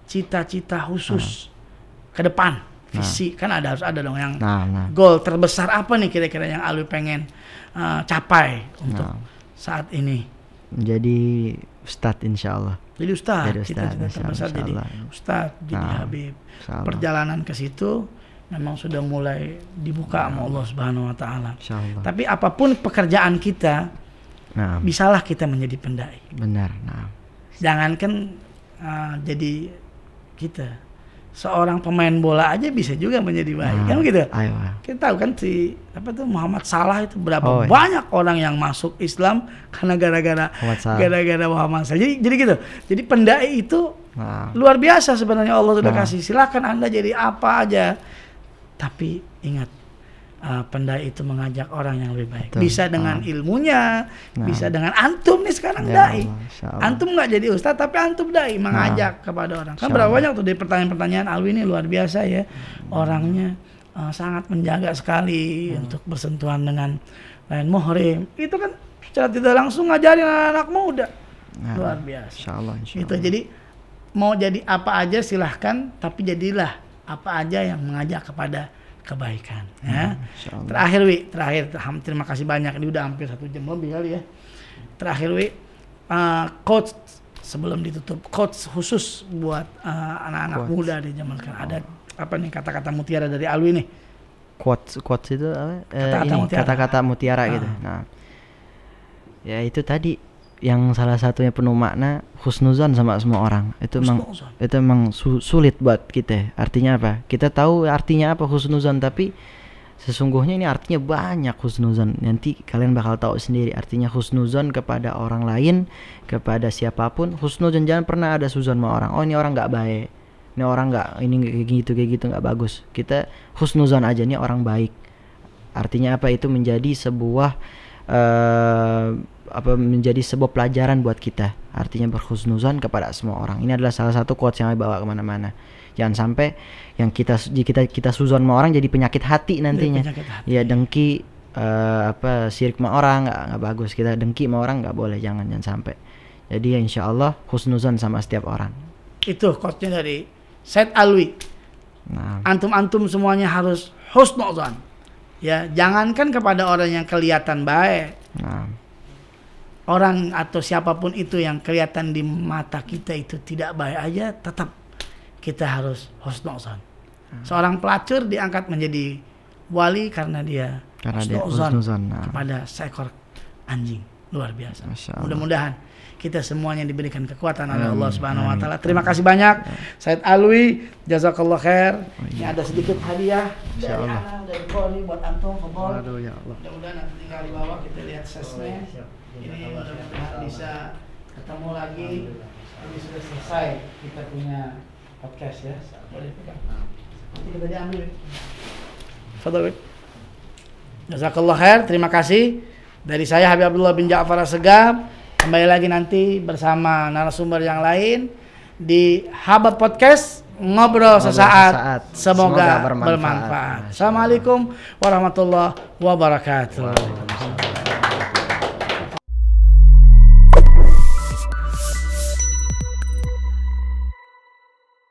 cita-cita khusus nah. ke depan visi nah. kan ada harus ada dong yang nah, nah. goal terbesar apa nih kira-kira yang Alwi pengen uh, capai untuk nah. saat ini. Jadi start insya Allah. Jadi Ustaz, jadi Ustaz kita sudah terbesar. jadi Ustaz, jadi nah, Habib. Perjalanan ke situ memang sudah mulai dibuka nah. sama Allah Subhanahu wa taala. Tapi apapun pekerjaan kita, nah. bisalah kita menjadi pendai. Benar, nah. Jangankan uh, jadi kita seorang pemain bola aja bisa juga menjadi baik nah, kan ah, gitu ayo, kita tahu kan si apa tuh Muhammad Salah itu berapa oh, iya. banyak orang yang masuk Islam karena gara-gara gara-gara Muhammad Salah jadi jadi gitu jadi pendai itu nah. luar biasa sebenarnya Allah sudah nah. kasih silahkan anda jadi apa aja tapi ingat uh, pendai itu mengajak orang yang lebih baik. Betul. Bisa dengan ah. ilmunya, nah. bisa dengan antum nih sekarang ya dai. Allah, antum nggak jadi ustadz tapi antum dai mengajak nah. kepada orang. Kan berapa banyak tuh dari pertanyaan-pertanyaan Alwi ini luar biasa ya hmm. orangnya uh, sangat menjaga sekali hmm. untuk bersentuhan dengan lain muhrim. Itu kan secara tidak langsung ngajarin anak, -anak muda. Nah. Luar biasa. Insya Allah, insya Allah. Itu jadi mau jadi apa aja silahkan tapi jadilah apa aja yang mengajak kepada kebaikan hmm, ya. terakhir Wi, terakhir terima kasih banyak ini udah hampir satu jam lebih kali ya. Terakhir Wi, uh, eh, coach sebelum ditutup coach khusus buat uh, anak-anak muda di zaman sekarang ada oh. apa nih kata-kata mutiara dari Alwi nih. Quotes quotes itu eh, Kata-kata mutiara, kata-kata mutiara uh. gitu. Nah, ya itu tadi yang salah satunya penuh makna khusnuzan sama semua orang itu emang itu emang su sulit buat kita artinya apa kita tahu artinya apa khusnuzan tapi sesungguhnya ini artinya banyak khusnuzan nanti kalian bakal tahu sendiri artinya khusnuzan kepada orang lain kepada siapapun khusnuzan jangan pernah ada suzon sama orang oh ini orang nggak baik ini orang nggak ini kayak gitu kayak gitu nggak bagus kita khusnuzan aja ini orang baik artinya apa itu menjadi sebuah uh, apa menjadi sebuah pelajaran buat kita. Artinya berkhusnuzan kepada semua orang. Ini adalah salah satu quotes yang saya bawa kemana-mana. Jangan sampai yang kita kita kita suzon sama orang jadi penyakit hati nantinya. Penyakit hati. Ya dengki uh, apa sirik sama orang nggak nggak bagus. Kita dengki sama orang nggak boleh. Jangan jangan sampai. Jadi ya insya Allah sama setiap orang. Itu quotesnya dari Said Alwi. antum nah. Antum-antum semuanya harus husnuzon. Ya, jangankan kepada orang yang kelihatan baik. Nah orang atau siapapun itu yang kelihatan di mata kita itu tidak baik aja tetap kita harus husnuzon. Hmm. Seorang pelacur diangkat menjadi wali karena dia karena nah. kepada seekor anjing luar biasa. Mudah-mudahan kita semuanya diberikan kekuatan oleh Allah Subhanahu wa taala. Terima kasih banyak ya. Said Alwi, jazakallah khair. Oh, iya. Ini ada sedikit hadiah dari Anang dari Kori buat antum kebol. Aduh ya Mudah-mudahan nanti tinggal di bawah kita lihat sesnya. Oh, iya, ini mudah-mudahan bisa ketemu lagi ini sudah selesai kita punya podcast ya boleh nanti kita diambil Fadawid. Jazakallah khair, terima kasih. Dari saya Habib Abdullah bin Ja'far Segab. Kembali lagi nanti bersama narasumber yang lain di Habat Podcast ngobrol, sesaat. sesaat. Semoga, Semoga bermanfaat. bermanfaat. Assalamualaikum warahmatullahi wabarakatuh.